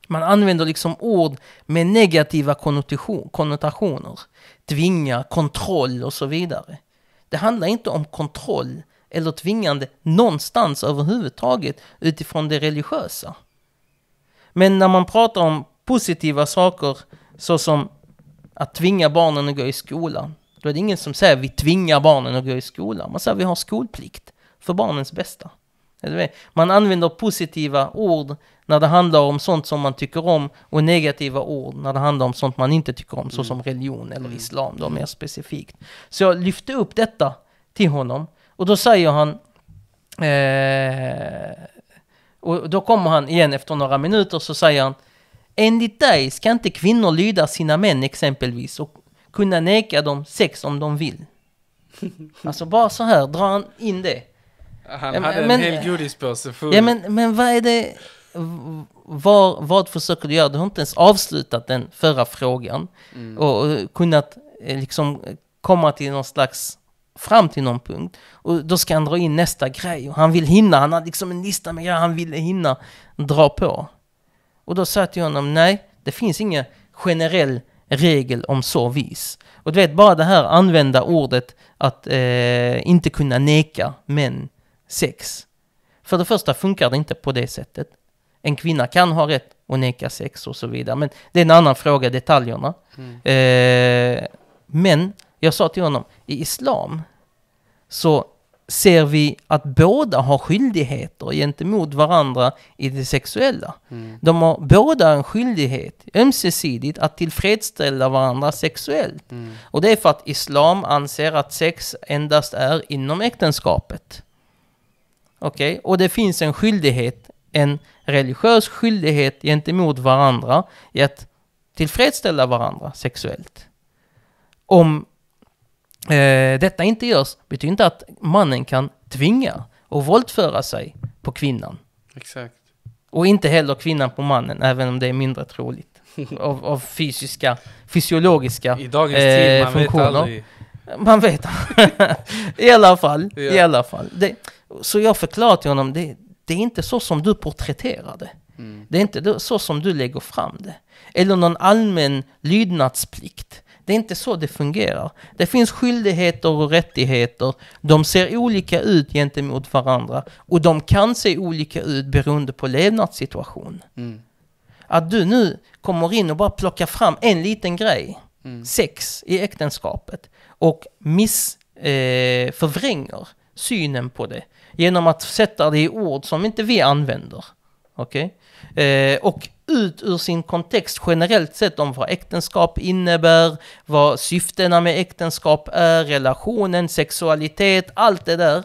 Speaker 2: Man använder liksom ord med negativa konnotationer. Tvinga, kontroll och så vidare. Det handlar inte om kontroll eller tvingande någonstans överhuvudtaget utifrån det religiösa. Men när man pratar om positiva saker såsom att tvinga barnen att gå i skolan, då är det ingen som säger vi tvingar barnen att gå i skolan. Man säger vi har skolplikt för barnens bästa. Man använder positiva ord när det handlar om sånt som man tycker om och negativa ord när det handlar om sånt man inte tycker om, såsom mm. religion eller mm. islam då mer mm. specifikt. Så jag lyfte upp detta till honom och då säger han eh, och då kommer han igen efter några minuter så säger han Enligt dig ska inte kvinnor lyda sina män exempelvis och kunna neka dem sex om de vill. <laughs> Alltså bara så här drar han in det. Han hade men, en hel godispåse full. Ja men, men vad är det? var, vad försöker du göra? Du har inte ens avslutat den förra frågan mm. och, och eh, kunnat eh, liksom komma till någon slags fram till någon punkt. Och då ska han dra in nästa grej och han vill hinna. Han har liksom en lista med grejer han ville hinna dra på. Och då sa jag till honom, nej, det finns ingen generell regel om så vis. Och du vet, bara det här använda ordet att eh, inte kunna neka män sex. För det första funkar det inte på det sättet en kvinna kan ha rätt att neka sex och så vidare. Men det är en annan fråga, detaljerna. Mm. Eh, men jag sa till honom, i islam så ser vi att båda har skyldigheter gentemot varandra i det sexuella. Mm. De har båda en skyldighet ömsesidigt att tillfredsställa varandra sexuellt. Mm. Och det är för att islam anser att sex endast är inom äktenskapet. Okej, okay? och det finns en skyldighet en religiös skyldighet gentemot varandra i att tillfredsställa varandra sexuellt. Om eh, detta inte görs betyder inte att mannen kan tvinga och våldföra sig på kvinnan. Exakt. Och inte heller kvinnan på mannen, även om det är mindre troligt. <laughs> av, av fysiska, fysiologiska
Speaker 1: I dagens tid, man funktioner. Vet aldrig. Man vet. <laughs> I alla fall. Ja.
Speaker 2: I alla fall. Det, så jag förklarar till honom, det, det är inte så som du porträtterar det. Mm. Det är inte så som du lägger fram det. Eller någon allmän lydnadsplikt. Det är inte så det fungerar. Det finns skyldigheter och rättigheter. De ser olika ut gentemot varandra. Och de kan se olika ut beroende på levnadssituation. Mm. Att du nu kommer in och bara plockar fram en liten grej, mm. sex i äktenskapet, och miss eh, förvränger synen på det genom att sätta det i ord som inte vi använder. Okay? Eh, och ut ur sin kontext generellt sett om vad äktenskap innebär, vad syftena med äktenskap är, relationen, sexualitet, allt det där.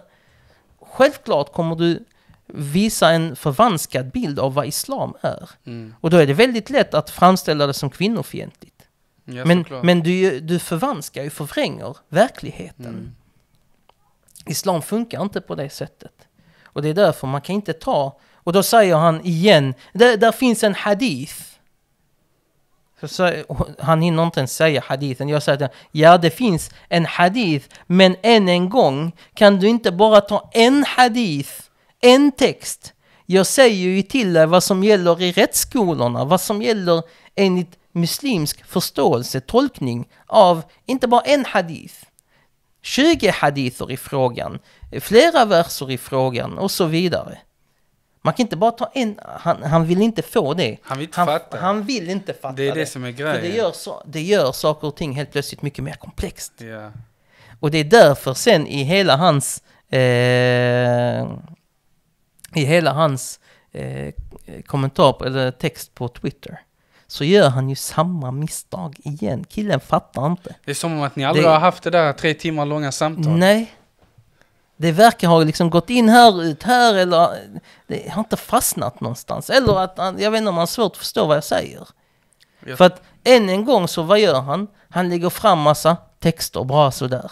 Speaker 2: Självklart kommer du visa en förvanskad bild av vad islam är. Mm. Och då är det väldigt lätt att framställa det som kvinnofientligt.
Speaker 3: Ja, men men
Speaker 2: du, du förvanskar ju, förvränger verkligheten. Mm. Islam funkar inte på det sättet. Och det är därför man kan inte ta... Och då säger han igen, där, där finns en hadith. Så, han hinner inte ens säga hadithen. Jag säger ja, det finns en hadith, men än en gång kan du inte bara ta en hadith, en text. Jag säger ju till dig vad som gäller i rättsskolorna, vad som gäller enligt muslimsk förståelse, tolkning av inte bara en hadith. 20 hadither i frågan, flera verser i frågan och så vidare. Man kan inte bara ta en, han, han vill inte få det. Han vill inte han, fatta. Han vill inte fatta det. är det, det. som är grejen. För det gör, så, det gör saker och ting helt plötsligt mycket mer komplext. Yeah. Och det är därför sen i hela hans, eh, i hela hans eh, kommentar eller text på Twitter så gör han ju samma misstag igen. Killen fattar inte.
Speaker 1: Det är som att ni aldrig det... har haft det där tre timmar långa samtalet.
Speaker 2: Nej. Det verkar ha liksom gått in här, ut här eller det har inte fastnat någonstans. Eller att han, jag vet inte om han har svårt att förstå vad jag säger. Ja. För att än en gång så vad gör han? Han lägger fram massa texter bara sådär.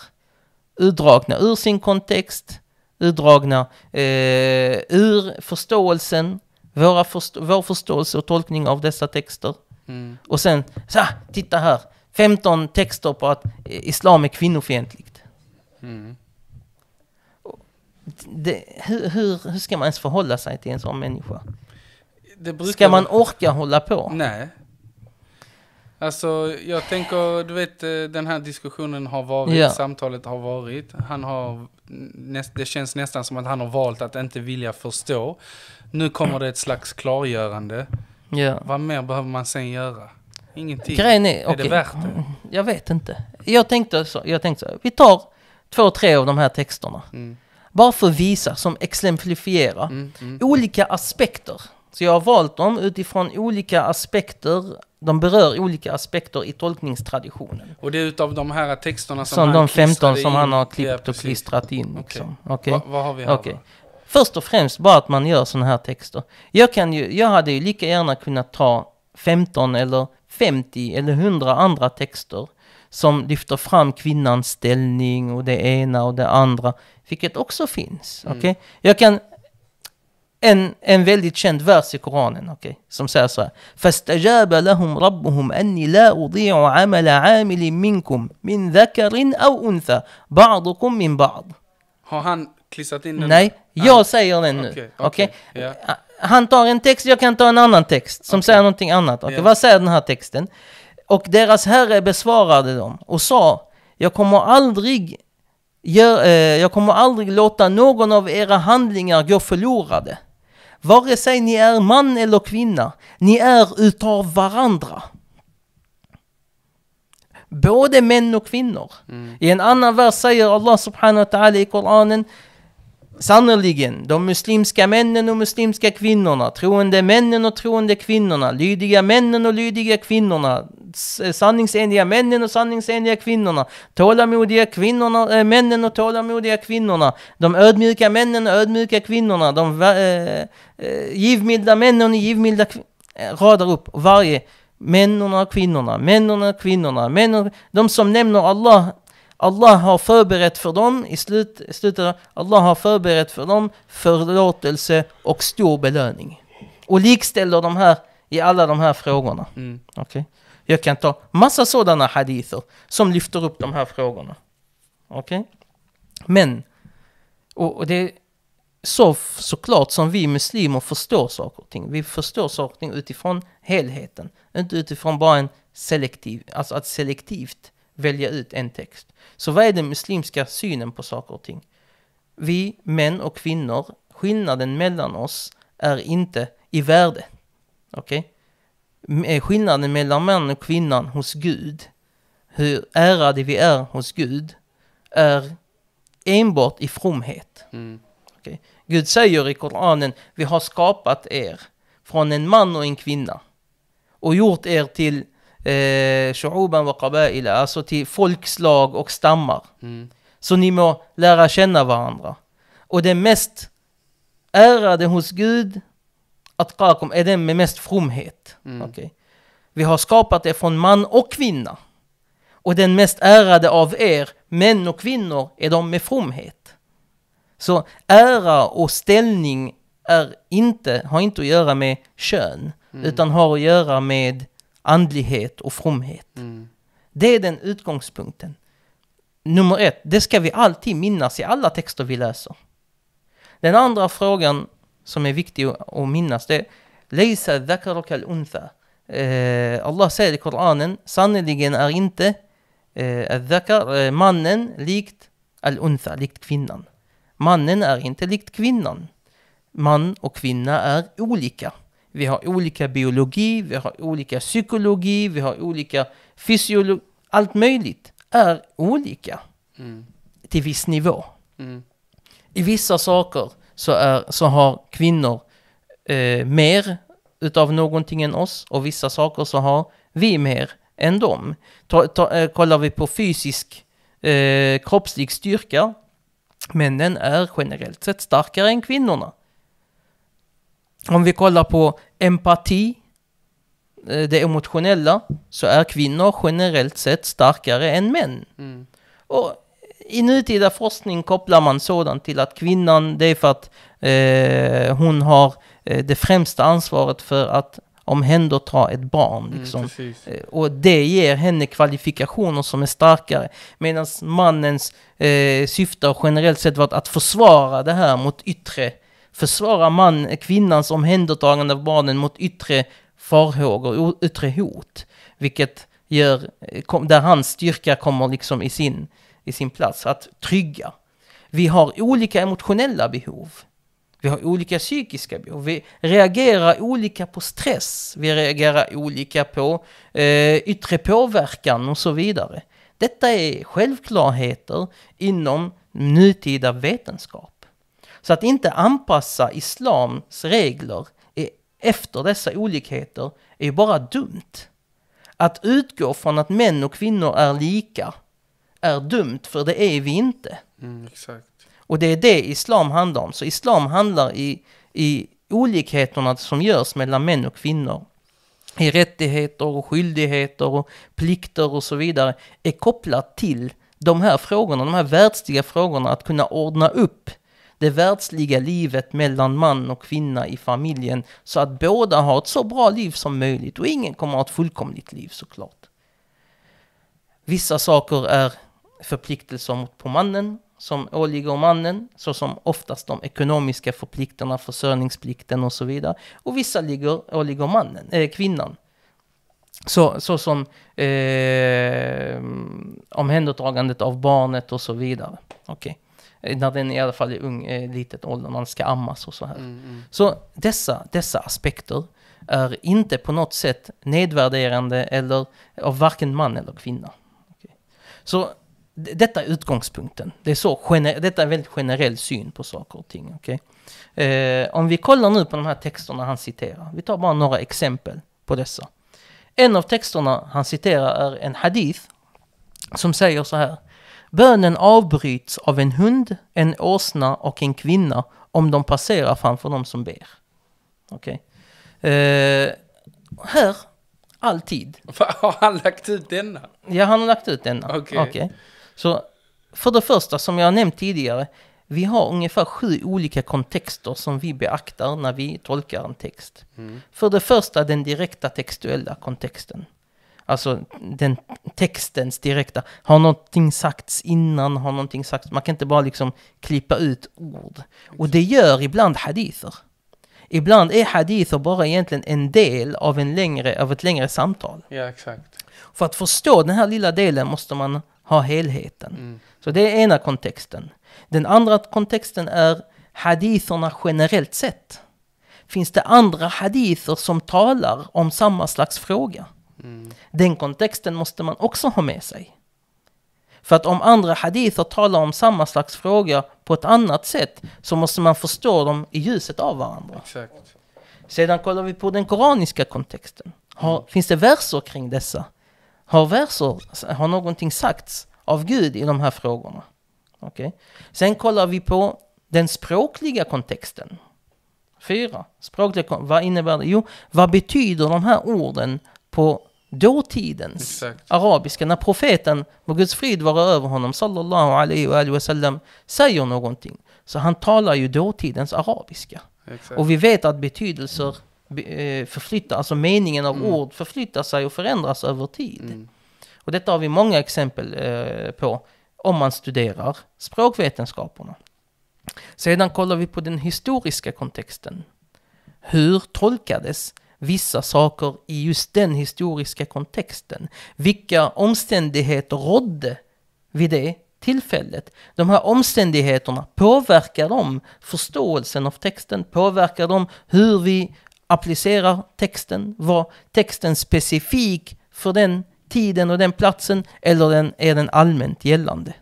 Speaker 2: Utdragna ur sin kontext, utdragna eh, ur förståelsen, våra först vår förståelse och tolkning av dessa texter. Mm. Och sen, så titta här, 15 texter på att islam är kvinnofientligt. Mm. Det, hur, hur, hur, ska man ens förhålla sig till en sån människa? Det Ska man orka hålla på? Nej.
Speaker 1: Alltså, jag tänker, du vet, eh, den här diskussionen har varit, ja. samtalet har varit. Han har, det känns nästan som att han har valt att inte vilja förstå. Nu kommer det ett slags klargörande. Ja. Vad mer behöver man sen göra? Ingenting. Grejen är, är det värt det? Mm,
Speaker 2: jag vet inte. Jag tänkte så, jag tänkte så. Vi tar två, tre av de här texterna. Mm. Bara för att visa, som exemplifiera, mm, mm, olika aspekter. Så jag har valt dem utifrån olika aspekter, de berör olika aspekter i tolkningstraditionen.
Speaker 1: Och det är utav de här texterna som, som han de 15 som in. han har klippt
Speaker 2: ja, och klistrat in. Liksom. Okay. Va, vad har vi här okay. Då? Först och främst bara att man gör sådana här texter. Jag, kan ju, jag hade ju lika gärna kunnat ta 15 eller 50 eller 100 andra texter som lyfter fram kvinnans ställning och det ena och det andra, vilket också finns. Mm. Okay? Jag kan en, en väldigt känd vers i Koranen, okay, som säger så här. فَاسْتَجَابَ لَهُمْ رَبُّهُمْ أَنِّي لَا أُضِيعُ عَمَلَ عَامِلٍ مِنْكُمْ مِنْ ذَكَرٍ أَوْ أُنْثَى بَعْضُكُمْ مِنْ بَعْضٍ
Speaker 1: Har han klistrat in den? Nej,
Speaker 2: ah. jag ah. säger den nu. Okay, okay. Yeah. Han tar en text, jag kan ta en annan text som okay. säger någonting annat. Okay, yeah. Vad säger den här texten? Och deras herre besvarade dem och sa, jag kommer aldrig Gör, eh, jag kommer aldrig låta någon av era handlingar gå förlorade. Vare sig ni är man eller kvinna, ni är utav varandra. Både män och kvinnor. Mm. I en annan vers säger Allah subhanahu wa ta'ala i Koranen Sannerligen, de muslimska männen och muslimska kvinnorna, troende männen och troende kvinnorna, lydiga männen och lydiga kvinnorna, eh, sanningsenliga männen och sanningsenliga kvinnorna, tålamodiga kvinnorna, äh, männen och tålamodiga kvinnorna, de ödmjuka männen och ödmjuka kvinnorna, de äh, givmilda männen och givmilda kvinnorna, radar upp varje männen och kvinnorna, männen och kvinnorna, männen, de som nämner Allah Allah har förberett för dem, i, slut, slutet, Allah har förberett för dem förlåtelse och stor belöning. Och likställer de här i alla de här frågorna. Mm. Okay. Jag kan ta massa sådana hadither som lyfter upp de här frågorna. Okay? Men, och, och det är så såklart som vi muslimer förstår saker och ting. Vi förstår saker och ting utifrån helheten, inte utifrån bara en selektiv, alltså att selektivt välja ut en text. Så vad är den muslimska synen på saker och ting? Vi män och kvinnor, skillnaden mellan oss är inte i värde. Okej? Okay? Eh, skillnaden mellan man och kvinnan hos Gud, hur ärade vi är hos Gud, är enbart i fromhet. Mm. Okay? Gud säger i Koranen, vi har skapat er från en man och en kvinna och gjort er till Eh, shu'uban wa qabaila, alltså till folkslag och stammar. Mm. Så ni må lära känna varandra. Och det mest ärade hos Gud, atqakum, är den med mest fromhet. Mm. Okay. Vi har skapat det från man och kvinna. Och den mest ärade av er, män och kvinnor, är de med fromhet. Så ära och ställning är inte, har inte att göra med kön, mm. utan har att göra med andlighet och fromhet. Mm. Det är den utgångspunkten. Nummer ett, det ska vi alltid minnas i alla texter vi läser. Den andra frågan som är viktig att minnas det är Leisa dhakaraka al-untha. Eh, Allah säger i Koranen, sannerligen är inte eh, dhakar, eh, mannen likt al-untha, likt kvinnan. Mannen är inte likt kvinnan. Man och kvinna är olika. Vi har olika biologi, vi har olika psykologi, vi har olika fysiologi. Allt möjligt är olika mm. till viss nivå. Mm. I vissa saker så, är, så har kvinnor eh, mer utav någonting än oss och vissa saker så har vi mer än dem. Ta, ta, eh, kollar vi på fysisk eh, kroppslig styrka, männen är generellt sett starkare än kvinnorna om vi kollar på empati, eh, det emotionella, så är kvinnor generellt sett starkare än män.
Speaker 3: Mm. Och
Speaker 2: i nutida forskning kopplar man sådant till att kvinnan, det är för att eh, hon har eh, det främsta ansvaret för att omhänderta ett barn. Mm, liksom. Mm, och det ger henne kvalifikationer som är starkare. Medan mannens eh, syfte har generellt sett varit att försvara det här mot yttre försvarar man kvinnans omhändertagande av barnen mot yttre farhågor yttre hot. Vilket gör, där hans styrka kommer liksom i sin, i sin plats, att trygga. Vi har olika emotionella behov. Vi har olika psykiska behov. Vi reagerar olika på stress. Vi reagerar olika på eh, yttre påverkan och så vidare. Detta är självklarheter inom nutida vetenskap. Så att inte anpassa islams regler efter dessa olikheter är ju bara dumt. Att utgå från att män och kvinnor är lika är dumt, för det är vi inte. Mm, och det är det islam handlar om. Så islam handlar i, i olikheterna som görs mellan män och kvinnor i rättigheter och skyldigheter och plikter och så vidare är kopplat till de här frågorna, de här världsliga frågorna, att kunna ordna upp det världsliga livet mellan man och kvinna i familjen så att båda har ett så bra liv som möjligt och ingen kommer ha ett fullkomligt liv såklart. Vissa saker är förpliktelser på mannen som åligger mannen, såsom oftast de ekonomiska förplikterna, försörjningsplikten och så vidare. Och vissa ligger, åligger mannen, äh, kvinnan. Så, så som eh, omhändertagandet av barnet och så vidare. Okay. Eh, när den i alla fall i ung, eh, litet ålder, man ska ammas och så här. Mm, mm. Så dessa, dessa aspekter är inte på något sätt nedvärderande eller av varken man eller kvinna. Okay. Så detta är utgångspunkten. Det är så detta är en väldigt generell syn på saker och ting. Okay? Eh, om vi kollar nu på de här texterna han citerar, vi tar bara några exempel på dessa. En av texterna han citerar är en hadith som säger så här. Bönen avbryts av en hund, en åsna och en kvinna om de passerar framför de som ber. Okej. Okay. Eh, här, alltid. <laughs> Har han lagt ut denna? Ja, han har lagt ut denna. Okej. Okay. Okay. Så för det första, som jag har nämnt tidigare, vi har ungefär sju olika kontexter som vi beaktar när vi tolkar en text. Mm. För det första den direkta textuella kontexten. Alltså den textens direkta. Har någonting sagts innan? Har någonting sagts? Man kan inte bara liksom klippa ut ord. Och det gör ibland hadither. Ibland är hadither bara egentligen en del av, en längre, av ett längre samtal.
Speaker 1: Ja, exakt.
Speaker 2: För att förstå den här lilla delen måste man ha helheten. Mm. Så det är ena kontexten. Den andra kontexten är haditherna generellt sett. Finns det andra hadither som talar om samma slags fråga? Mm. Den kontexten måste man också ha med sig. För att om andra hadither talar om samma slags fråga på ett annat sätt så måste man förstå dem i ljuset av varandra. Exakt. Sedan kollar vi på den koraniska kontexten. Har, mm. Finns det verser kring dessa? Har, verser, har någonting sagts av Gud i de här frågorna? Okay. Sen kollar vi på den språkliga kontexten. Fyra, språkliga, vad innebär det? Jo, vad betyder de här orden på dåtidens Exakt. arabiska, när profeten, må Guds frid vara över honom, sallallahu alaihi wa alihi wasallam, säger någonting. Så han talar ju dåtidens arabiska. Exakt. Och vi vet att betydelser eh, förflyttar, alltså meningen av mm. ord förflyttar sig och förändras över tid. Mm. Och detta har vi många exempel eh, på om man studerar språkvetenskaperna. Sedan kollar vi på den historiska kontexten. Hur tolkades vissa saker i just den historiska kontexten. Vilka omständigheter rådde vid det tillfället. De här omständigheterna, påverkar de förståelsen av texten? Påverkar de hur vi applicerar texten? Var texten specifik för den tiden och den platsen eller är den allmänt gällande?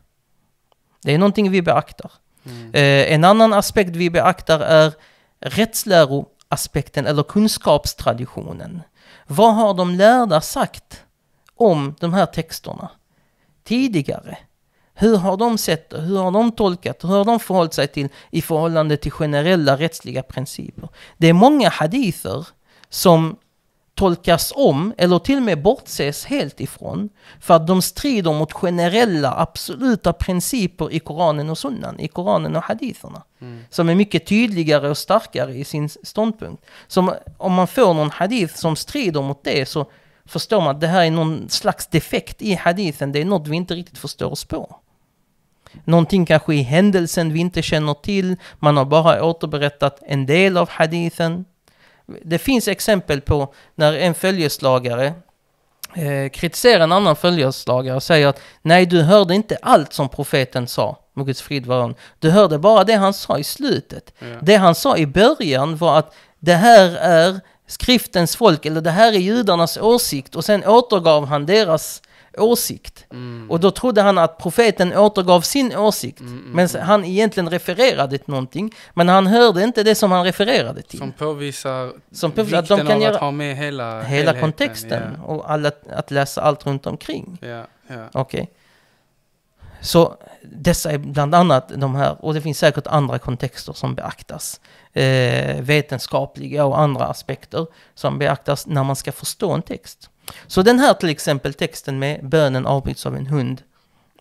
Speaker 2: Det är någonting vi beaktar. Mm. Eh, en annan aspekt vi beaktar är rättsläro kunskapsaspekten eller kunskapstraditionen. Vad har de lärda sagt om de här texterna tidigare? Hur har de sett det? Hur har de tolkat Hur har de förhållit sig till i förhållande till generella rättsliga principer? Det är många hadither som tolkas om eller till och med bortses helt ifrån för att de strider mot generella, absoluta principer i Koranen och Sunnan, i Koranen och haditherna. Mm. Som är mycket tydligare och starkare i sin ståndpunkt. Så om man får någon hadith som strider mot det så förstår man att det här är någon slags defekt i hadithen, det är något vi inte riktigt förstår oss på. Någonting kanske i händelsen vi inte känner till, man har bara återberättat en del av hadithen. Det finns exempel på när en följeslagare eh, kritiserar en annan följeslagare och säger att nej, du hörde inte allt som profeten sa må Guds frid vara honom. Du hörde bara det han sa i slutet. Ja. Det han sa i början var att det här är skriftens folk, eller det här är judarnas åsikt. Och sen återgav han deras åsikt. Mm. Och då trodde han att profeten återgav sin åsikt. Mm, mm, men mm. han egentligen refererade till någonting, men han hörde inte det som han refererade till. Som
Speaker 1: påvisar,
Speaker 2: som påvisar vikten att de kan av att ha med hela, hela kontexten yeah. och alla, att läsa allt runt omkring. Yeah, yeah. Okej. Okay. Så dessa är bland annat de här, och det finns säkert andra kontexter som beaktas. Eh, vetenskapliga och andra aspekter som beaktas när man ska förstå en text. Så den här till exempel texten med bönen avbryts av en hund.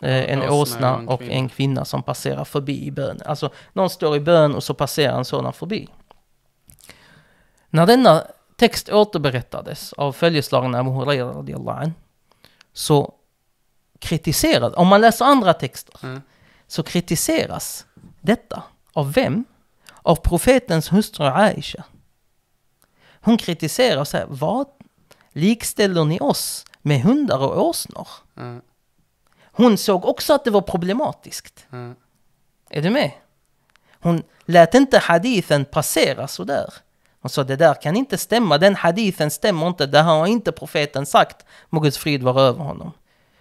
Speaker 2: Eh, en åsna och, och en kvinna som passerar förbi i bön. Alltså någon står i bön och så passerar en sådan förbi. När denna text återberättades av följeslagaren Abu Huraira radiallahu an, så kritiserad, om man läser andra texter, mm. så kritiseras detta. Av vem? Av profetens hustru Aisha. Hon kritiserar och säger, vad likställer ni oss med hundar och åsnor? Mm. Hon såg också att det var problematiskt. Mm. Är du med? Hon lät inte hadithen passera sådär. Hon sa det där kan inte stämma, den hadithen stämmer inte, det här har inte profeten sagt. Må Guds frid vara över honom.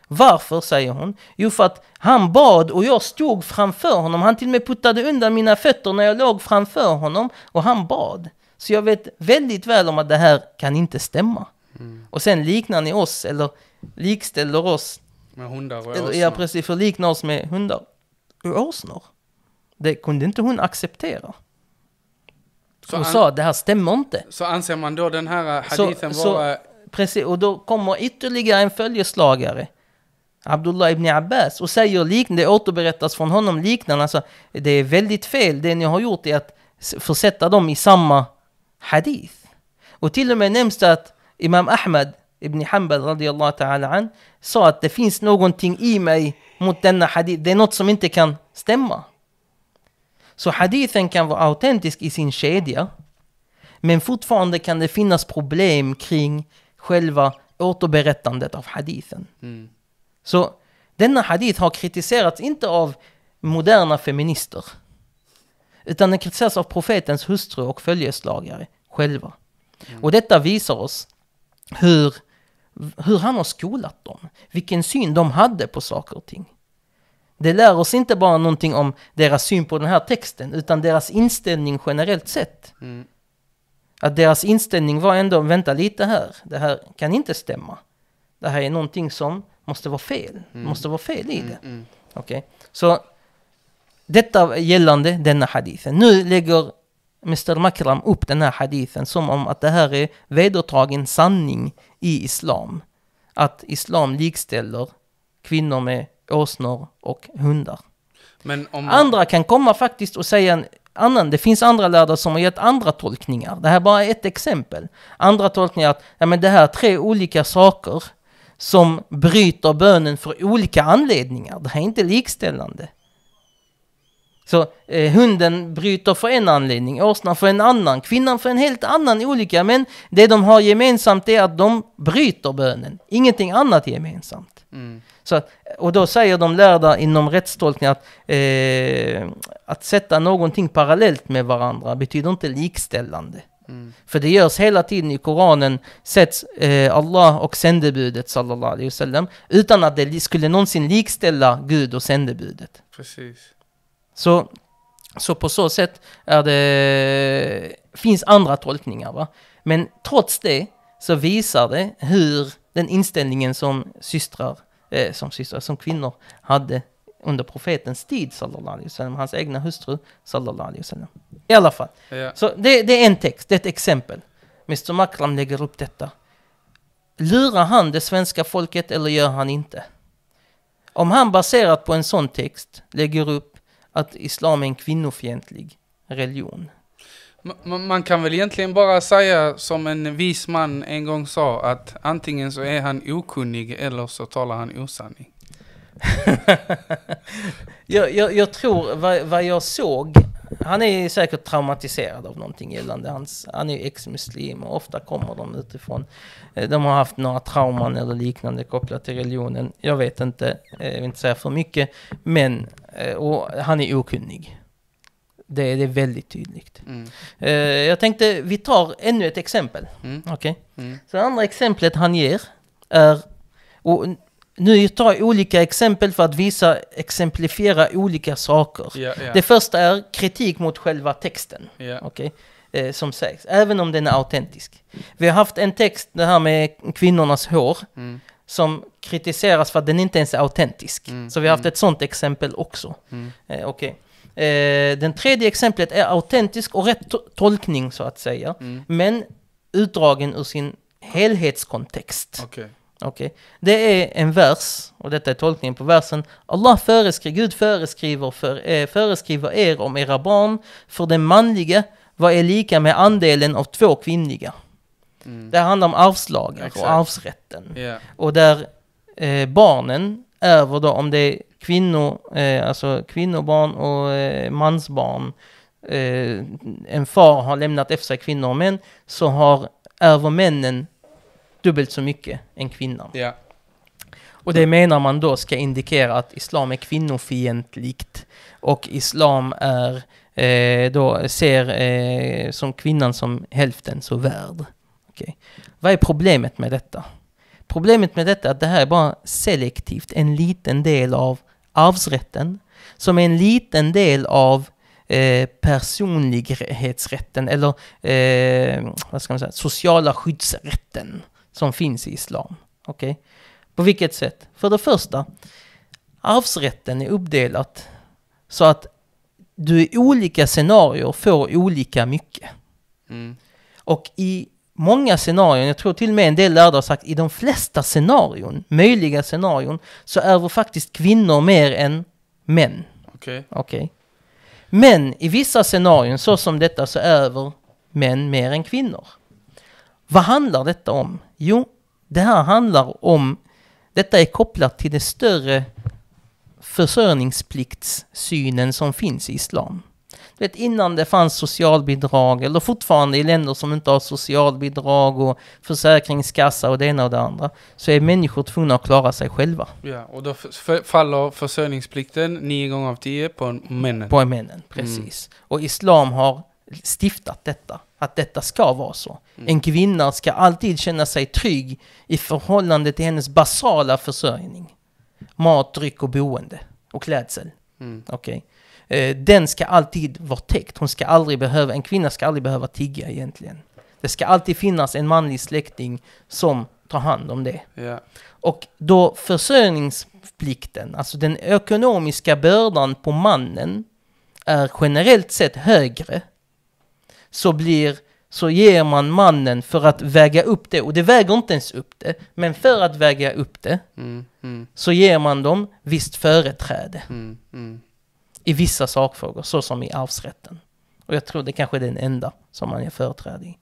Speaker 2: Varför, säger hon? Jo, för att han bad och jag stod framför honom. Han till och med puttade undan mina fötter när jag låg framför honom och han bad. Så jag vet väldigt väl om att det här kan inte stämma. Mm. Och sen liknar ni oss, eller likställer oss. Med
Speaker 1: hundar och eller, åsnor. Ja,
Speaker 2: precis, förliknar oss med hundar och åsnor. Det kunde inte hon acceptera. Så hon sa, det här stämmer inte.
Speaker 1: Så anser man då den här
Speaker 2: eh, hadithen så, vara... Så, precis, och då kommer ytterligare en följeslagare. Abdullah ibn Abbas och säger liknande, det återberättas från honom liknande, alltså det är väldigt fel, det ni har gjort är att försätta dem i samma hadith. Och till och med nämns det att Imam Ahmad ibn Hanbal radiallahu ta'ala an sa att det finns någonting i mig mot denna hadith. Det är något som inte kan stämma. Så hadithen kan vara autentisk i sin kedja. Men fortfarande kan det finnas problem kring själva återberättandet av hadithen. Mm. Så denna hadith har kritiserats inte av moderna feminister. Utan den kritiseras av profetens hustru och följeslagare själva. Mm. Och detta visar oss hur, hur han har skolat dem, vilken syn de hade på saker och ting. Det lär oss inte bara någonting om deras syn på den här texten, utan deras inställning generellt sett. Mm. Att deras inställning var ändå, vänta lite här, det här kan inte stämma. Det här är någonting som måste vara fel, mm. det måste vara fel i mm, det. Mm, Okej, okay. så detta gällande denna hadithen. Nu lägger Mr Makram upp den här hadithen som om att det här är vedertagen sanning i islam. Att islam likställer kvinnor med åsnor och hundar.
Speaker 1: Man... Andra
Speaker 2: kan komma faktiskt och säga en annan, det finns andra lärda som har gett andra tolkningar. Det här är bara ett exempel. Andra tolkningar att ja, men det här är tre olika saker som bryter bönen för olika anledningar. Det här är inte likställande. Så eh, hunden bryter för en anledning, åsnan för en annan, kvinnan för en helt annan olika. Men det de har gemensamt är att de bryter bönen, ingenting annat gemensamt. Mm. Så, och då säger de lärda inom rättstolkning att, eh, att sätta någonting parallellt med varandra betyder inte likställande. Mm. För det görs hela tiden i Koranen, sätts eh, Allah och sändebudet sallallahu alaihi wasallam, utan att det skulle någonsin likställa Gud och sändebudet. Precis. Så, så på så sätt är det, finns andra tolkningar. Va? Men trots det så visar det hur den inställningen som systrar, eh, som, systrar som kvinnor hade under profetens tid, sallallahu hans egna hustru, sallallahu I alla fall. Ja. Så det, det, är en text, det är ett exempel. Mr Makram lägger upp detta. Lurar han det svenska folket eller gör han inte? Om han baserat på en sån text lägger upp att islam är en kvinnofientlig
Speaker 1: religion. Man, man kan väl egentligen bara säga som en vis man en gång sa att antingen så är han okunnig eller så talar han osanning. <laughs> jag, jag, jag, tror, vad, vad jag såg
Speaker 2: han är säkert traumatiserad av någonting gällande hans... Han är ju ex-muslim och ofta kommer de utifrån... Eh, de har haft några trauman eller liknande kopplat till religionen. Jag vet inte, eh, jag vill inte säga för mycket. Men eh, han är okunnig. Det, är, det är väldigt tydligt. Mm. Jag tänkte, vi tar ännu ett exempel. Mm. Okej? Okay? Mm. Så det andra exemplet han ger är... Och nu tar jag olika exempel för att visa, exemplifiera olika saker. Yeah, yeah. Det första är kritik mot själva texten. Yeah. Okay? Eh, som sägs, även om den är autentisk. Vi har haft en text, det här med kvinnornas hår, mm. som kritiseras för att den inte ens är autentisk. Mm. Så vi har haft mm. ett sånt exempel också. Mm. Eh, okay. eh, den tredje exemplet är autentisk och rätt tolkning så att säga, mm. men utdragen ur sin helhetskontext. Okay. Okej. Okay. Det är en vers, och detta är tolkningen på versen. Allah föreskri Gud föreskriver, för, eh, föreskriver er om era barn, för den manliga, vad är lika med andelen av två kvinnliga. Mm. Det handlar om arvslagar Exakt. och arvsrätten. Yeah. Och där eh, barnen över då, om det är kvinnor, eh, alltså kvinnobarn och eh, mansbarn, eh, en far har lämnat efter sig kvinnor och män, så har över männen dubbelt så mycket än kvinnan. Ja. Och det menar man då ska indikera att islam är kvinnofientligt och islam är eh, då ser eh, som kvinnan som hälften så värd. Okay. Vad är problemet med detta? Problemet med detta är att det här är bara selektivt en liten del av arvsrätten som är en liten del av eh, personlighetsrätten eller eh, vad ska man säga, sociala skyddsrätten som finns i islam. Okej? Okay? På vilket sätt? För det första, arvsrätten är uppdelat så att du i olika scenarier får olika mycket. Mm. Och i många scenarion, jag tror till och med en del lärde har sagt i de flesta scenarion, möjliga scenarion, så ärver faktiskt kvinnor mer än män. Okej. Okay. okay. Men i vissa scenarion, så som detta, så ärver män mer än kvinnor. Vad handlar detta om? Jo, det här handlar om, detta är kopplat till den större försörjningspliktssynen som finns i islam. Du vet, innan det fanns socialbidrag, eller fortfarande i länder som inte har socialbidrag och försäkringskassa och det ena och det andra, så är människor tvungna att klara sig själva.
Speaker 1: Ja, och då faller försörjningsplikten nio gånger av tio på männen. På männen, precis. Mm. Och islam har
Speaker 2: stiftat detta att detta ska vara så. Mm. En kvinna ska alltid känna sig trygg i förhållande till hennes basala försörjning. Mat, dryck och boende och klädsel. Mm. Okay. Eh, den ska alltid vara täckt. Hon ska aldrig behöva, en kvinna ska aldrig behöva tigga egentligen. Det ska alltid finnas en manlig släkting som tar hand om det. Yeah. Och då försörjningsplikten, alltså den ekonomiska bördan på mannen, är generellt sett högre så, blir, så ger man mannen för att väga upp det, och det väger inte ens upp det, men för att väga upp det mm, mm. så ger man dem visst företräde mm, mm. i vissa sakfrågor, så som i arvsrätten. Och jag tror det kanske är den enda som man ger företräde i.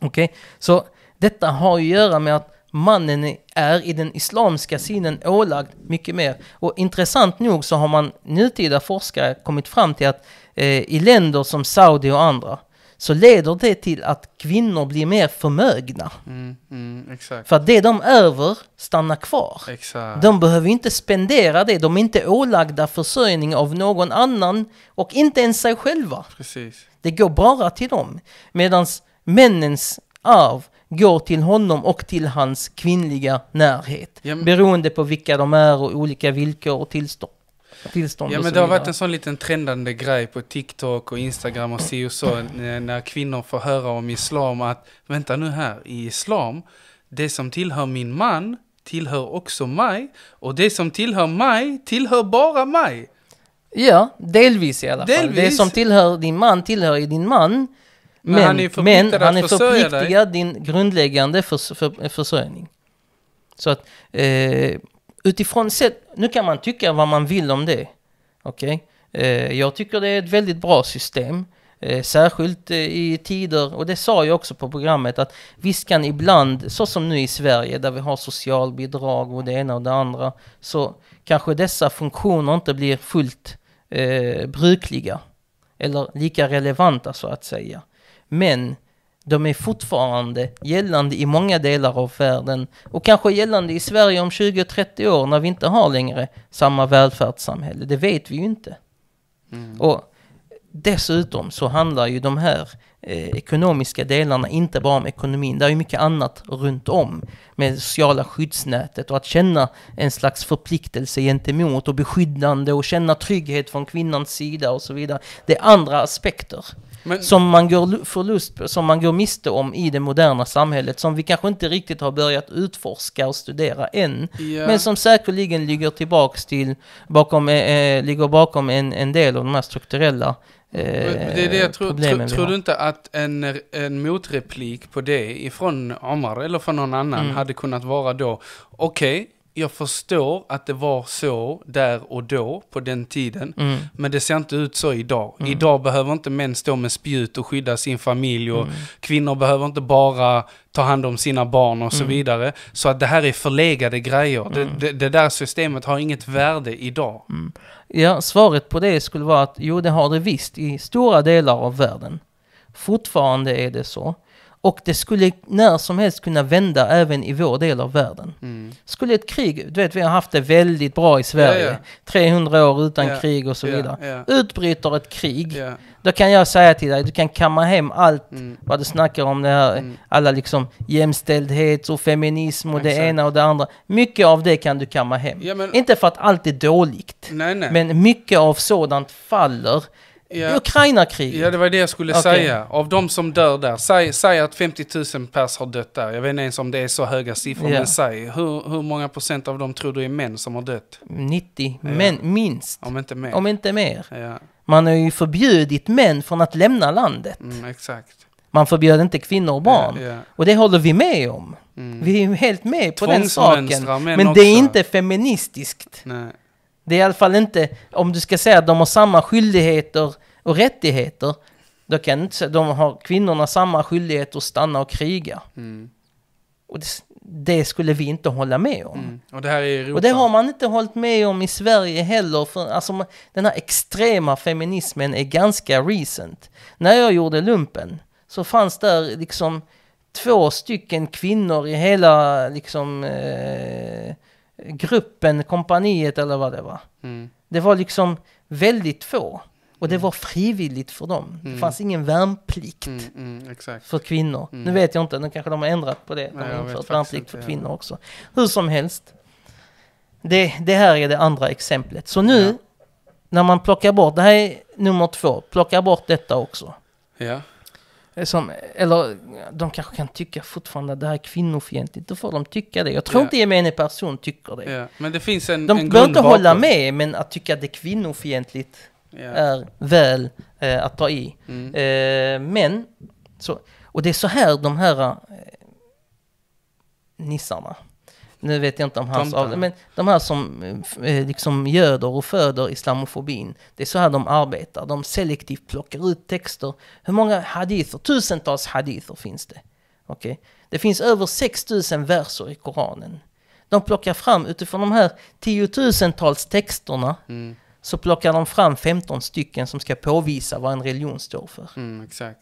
Speaker 2: Okej, okay? så detta har ju att göra med att mannen är i den islamiska synen ålagd mycket mer. Och intressant nog så har man nutida forskare kommit fram till att eh, i länder som Saudi och andra så leder det till att kvinnor blir mer förmögna.
Speaker 3: Mm, mm, För
Speaker 2: att det de över stannar kvar. Exakt. De behöver inte spendera det, de är inte ålagda försörjning av någon annan och inte ens sig själva. Precis. Det går bara till dem. Medan männens arv går till honom och till hans kvinnliga närhet. Ja, Beroende på vilka de är och olika villkor och tillstånd tillstånd. Ja, men det har varit en
Speaker 1: sån liten trendande grej på TikTok och Instagram och si och så, när kvinnor får höra om islam, att vänta nu här, i islam, det som tillhör min man tillhör också mig, och det som tillhör mig tillhör bara mig. Ja, delvis i alla delvis. fall. Det som tillhör
Speaker 2: din man tillhör ju din man, men, men han är förpliktigad, din
Speaker 1: grundläggande
Speaker 2: förs för försörjning. Så att, eh, utifrån sett, nu kan man tycka vad man vill om det. Okej? Okay? Eh, jag tycker det är ett väldigt bra system. Eh, särskilt eh, i tider, och det sa jag också på programmet, att visst kan ibland, så som nu i Sverige där vi har socialbidrag och det ena och det andra, så kanske dessa funktioner inte blir fullt eh, brukliga. Eller lika relevanta så att säga. Men de är fortfarande gällande i många delar av världen och kanske gällande i Sverige om 20-30 år när vi inte har längre samma välfärdssamhälle. Det vet vi ju inte. Mm. Och dessutom så handlar ju de här eh, ekonomiska delarna inte bara om ekonomin. Det är ju mycket annat runt om med sociala skyddsnätet och att känna en slags förpliktelse gentemot och beskyddande och känna trygghet från kvinnans sida och så vidare. Det är andra aspekter. Men... som, man går förlust, som man går miste om i det moderna samhället, som vi kanske inte riktigt har börjat utforska och studera än, yeah. men som säkerligen ligger tillbaks till, bakom, eh, eh, ligger bakom en, en del av de här strukturella eh, det är det jag tror, tro, tror du
Speaker 1: inte att en, en motreplik på det ifrån Omar eller från någon annan mm. hade kunnat vara då, okej, okay, jag förstår att det var så där och då på den tiden. Mm. Men det ser inte ut så idag. Mm. Idag behöver inte män stå med spjut och skydda sin familj och mm. kvinnor behöver inte bara ta hand om sina barn och så mm. vidare. Så att det här är förlegade grejer. Det, mm. det, det, där systemet har inget värde idag. Mm.
Speaker 2: Ja, svaret på det skulle vara att jo, det har det visst i stora delar av världen. Fortfarande är det så. Och det skulle när som helst kunna vända även i vår del av världen. Mm. Skulle ett krig, du vet vi har haft det väldigt bra i Sverige, ja, ja. 300 år utan ja, krig och så vidare. Utbryter ett krig, då kan jag säga till dig, du kan kamma hem allt mm. vad du snackar om det här, mm. alla liksom jämställdhet och feminism och Exakt. det ena och det andra. Mycket av det kan du kamma hem. Men... Inte för att allt är dåligt, nej, nej. men mycket av sådant faller Ja.
Speaker 1: Ukraina-kriget. Ja, det var det jag skulle okay. säga. Av de som dör där, säg, säg att 50 000 pers har dött där. Jag vet inte ens om det är så höga siffror, ja. men säg. Hur, hur många procent av dem tror du är män som har dött? 90, ja. men minst. Om inte mer. Om inte mer. Ja.
Speaker 2: Man har ju förbjudit män från att lämna landet.
Speaker 3: Mm, exakt.
Speaker 2: Man förbjöd inte kvinnor och barn. Yeah, yeah. Och det håller vi med om. Mm. Vi är helt med på den saken. Men, men det är inte feministiskt. Nej. Det är i alla fall inte, om du ska säga att de har samma skyldigheter och rättigheter, då kan inte säga, de har kvinnorna samma skyldigheter att stanna och kriga. Mm. Och det, det, skulle vi inte hålla med om. Mm.
Speaker 1: Och, det och, det
Speaker 2: har man inte hållit med om i Sverige heller. För, alltså, den här extrema feminismen är ganska recent. När jag gjorde lumpen så fanns där liksom två stycken kvinnor i hela liksom, eh, gruppen, kompaniet eller vad det var. Mm. Det var liksom väldigt få. Och det mm. var frivilligt för dem. Mm. Det fanns ingen värnplikt mm,
Speaker 3: mm, för kvinnor. Nu mm.
Speaker 2: vet jag inte, nu kanske de har ändrat på det. De har infört värnplikt inte, för kvinnor ja. också. Hur som helst. Det, det, här är det andra exemplet. Så nu ja. när man plockar bort, det här är nummer två, plocka bort detta också. Ja. Eh, som, eller de kanske kan tycka fortfarande att det här är kvinnofientligt, då får de tycka det. Jag tror yeah. inte gemene person tycker det. Yeah. Men det finns en, de en behöver inte hålla med, men att tycka att det är kvinnofientligt yeah. är väl eh, att ta i. Mm. Eh, men, så, och det är så här de här eh, nissarna, nu vet jag inte om hans av, men de här som eh, eh, liksom göder och föder islamofobin, det är så här de arbetar. De selektivt plockar ut texter. Hur många hadither? Tusentals hadither finns det. Okay? Det finns över 6000 verser i Koranen. De plockar fram, utifrån de här tiotusentals texterna, mm. så plockar de fram 15 stycken som ska påvisa vad en religion står för. Mm, exakt.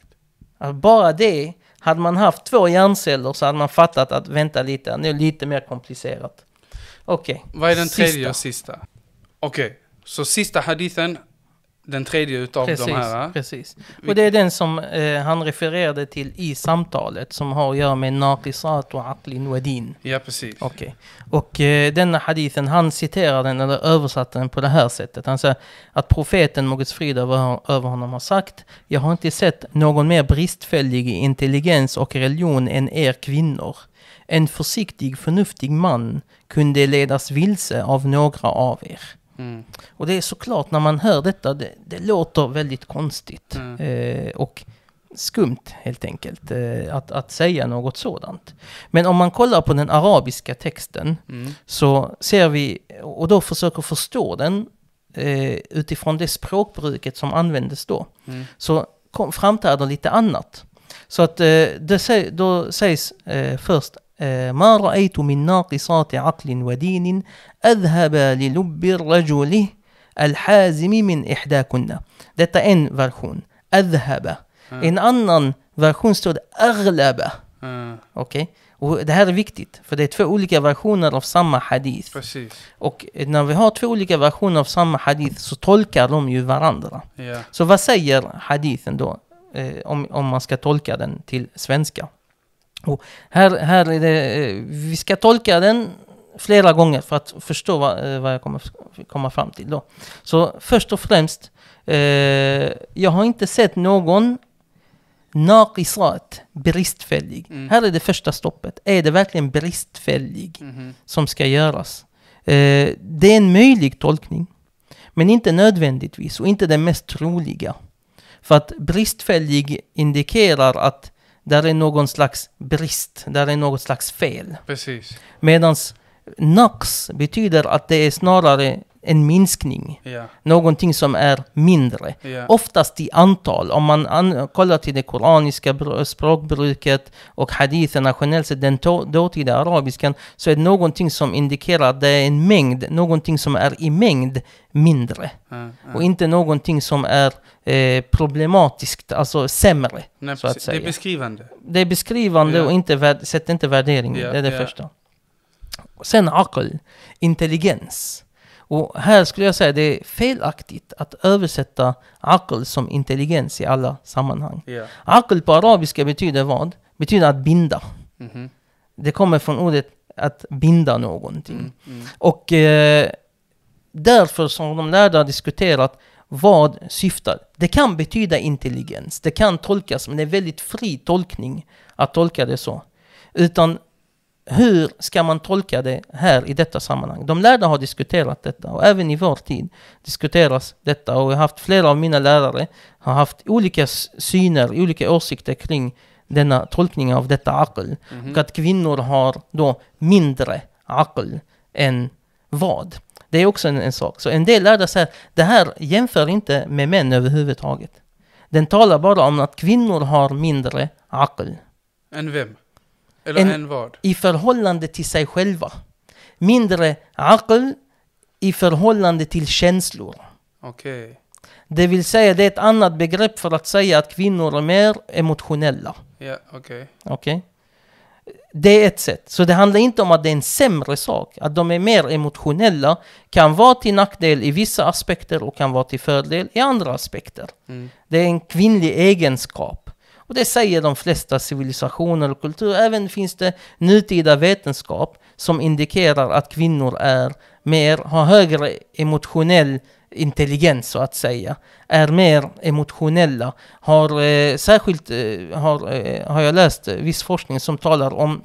Speaker 2: Alltså bara det hade man haft två hjärnceller så hade man fattat att vänta lite, nu är lite mer komplicerat. Okej. Okay. Vad är den tredje sista. och sista?
Speaker 1: Okej, okay. så sista hadithen den tredje utav precis, de här? Precis. Och det
Speaker 2: är den som eh, han refererade till i samtalet som har att göra med Naqisat och Aqlin Wadin. Ja, precis. Okay. Och eh, denna hadithen, han citerar den eller översatte den på det här sättet. Han säger att profeten, något frid över honom, har sagt Jag har inte sett någon mer bristfällig intelligens och religion än er kvinnor. En försiktig, förnuftig man kunde ledas vilse av några av er. Mm. Och det är såklart när man hör detta, det, det låter väldigt konstigt mm. eh, och skumt helt enkelt eh, att, att säga något sådant. Men om man kollar på den arabiska texten mm. så ser vi, och då försöker förstå den eh, utifrån det språkbruket som användes då, mm. så framträder lite annat. Så att eh, det, då sägs eh, först ما رأيت من ناقصات عقل ودين أذهب للب الرجل الحازم من إحداكن Detta är en version. Adhaba. Mm. En annan version står mm. Och det här är viktigt, för det är två olika versioner av samma hadith. Precis. Och när vi har två olika versioner av samma hadith så tolkar de ju varandra. Yeah. Så vad säger hadithen då? Eh, om, om man ska tolka den till svenska. Och här, här är det, eh, vi ska tolka den flera gånger för att förstå vad, eh, vad jag kommer komma fram till. Då. Så först och främst, eh, jag har inte sett någon naqisat, bristfällig. Mm. Här är det första stoppet. Är det verkligen bristfällig mm. som ska göras? Eh, det är en möjlig tolkning, men inte nödvändigtvis och inte den mest troliga. För att bristfällig indikerar att där är någon slags brist, där är något slags fel. Precis. Medans naqs betyder att det är snarare en minskning. Yeah. Någonting som är mindre. Yeah. Oftast i antal. Om man an kollar till det koraniska språkbruket och haditherna generellt sett, den dåtida arabiskan, så är det någonting som indikerar att det är en mängd, någonting som är i mängd mindre. Mm, mm. Och inte någonting som är eh, problematiskt, alltså sämre. Nej, så att säga. Det är beskrivande. Det är beskrivande yeah. och inte sätt inte värdering. det är det första. Sen akl, intelligens. Och här skulle jag säga det är felaktigt att översätta akl som intelligens i alla sammanhang. Yeah. Akl på arabiska betyder vad? Betyder att binda. Mm -hmm. Det kommer från ordet att binda någonting. Mm, mm. Och eh, därför så har de lärda diskuterat vad syftar. Det kan betyda intelligens, det kan tolkas, men det är väldigt fri tolkning att tolka det så. Utan hur ska man tolka det här i detta sammanhang? De lärda har diskuterat detta och även i vår tid diskuteras detta och jag har haft flera av mina lärare har haft olika syner, olika åsikter kring denna tolkning av detta akl. Mm. Och att kvinnor har då mindre akl än vad. Det är också en, en sak. Så en del lärda säger det här jämför inte med män överhuvudtaget. Den talar bara om att kvinnor har mindre akl.
Speaker 1: Än vem? Eller en, en vad?
Speaker 2: I förhållande till sig själva. Mindre akl i förhållande till känslor. Okej. Okay. Det vill säga, det är ett annat begrepp för att säga att kvinnor är mer emotionella. Ja, yeah, okej. Okay. okay. Det är ett sätt. Så det handlar inte om att det är en sämre sak. Att de är mer emotionella kan vara till nackdel i vissa aspekter och kan vara till fördel i andra aspekter. Mm. Det är en kvinnlig egenskap. Och det säger de flesta civilisationer och kulturer. Även finns det nutida vetenskap som indikerar att kvinnor är mer, har högre emotionell intelligens så att säga, är mer emotionella. Har eh, särskilt, eh, har, eh, har jag läst viss forskning som talar om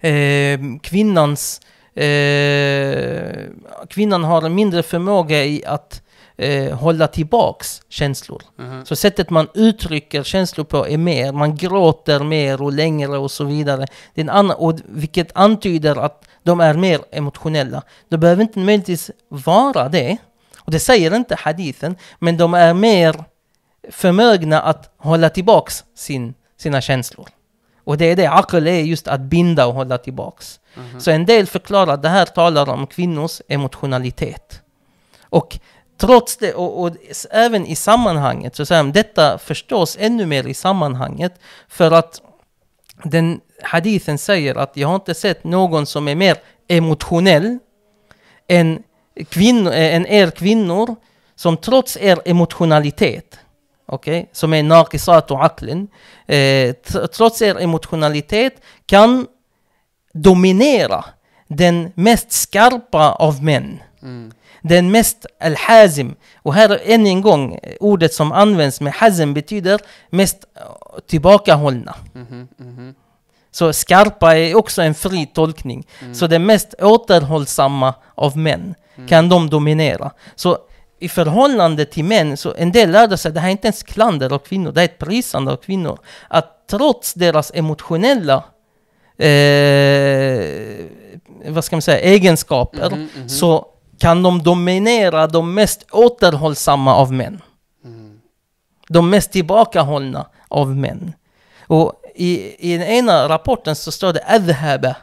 Speaker 2: eh, kvinnans eh, kvinnan har en mindre förmåga i att eh, hålla tillbaks känslor. Mm. Så sättet man uttrycker känslor på är mer, man gråter mer och längre och så vidare. Det är annan, och vilket antyder att de är mer emotionella. De behöver inte möjligtvis vara det, och det säger inte hadithen, men de är mer förmögna att hålla tillbaks sin, sina känslor. Och det är det, akl är just att binda och hålla tillbaks. Mm -hmm. Så en del förklarar att det här talar om kvinnors emotionalitet. Och trots det, och, och, även i sammanhanget, så säger han, detta förstås ännu mer i sammanhanget, för att den hadithen säger att jag har inte sett någon som är mer emotionell än, kvinnor, eh, än er kvinnor, som trots er emotionalitet, okay, som är nakisat och aklen, eh, trots er emotionalitet kan dominera den mest skarpa av män. Mm den mest al-hazim. Och här än en gång, ordet som används med hazim betyder mest tillbakahållna.
Speaker 3: Mm -hmm, mm -hmm.
Speaker 2: Så skarpa är också en fri tolkning. Mm. Så det mest återhållsamma av män mm. kan de dominera. Så i förhållande till män, så en del lärde sig, att det här är inte ens klander av kvinnor, det är ett prisande av kvinnor. Att trots deras emotionella eh, vad ska man säga, egenskaper, mm -hmm, mm -hmm. så kan de dominera de mest återhållsamma av män. Mm. De mest tillbakahållna av män. Och i, i den ena rapporten så står det adhaba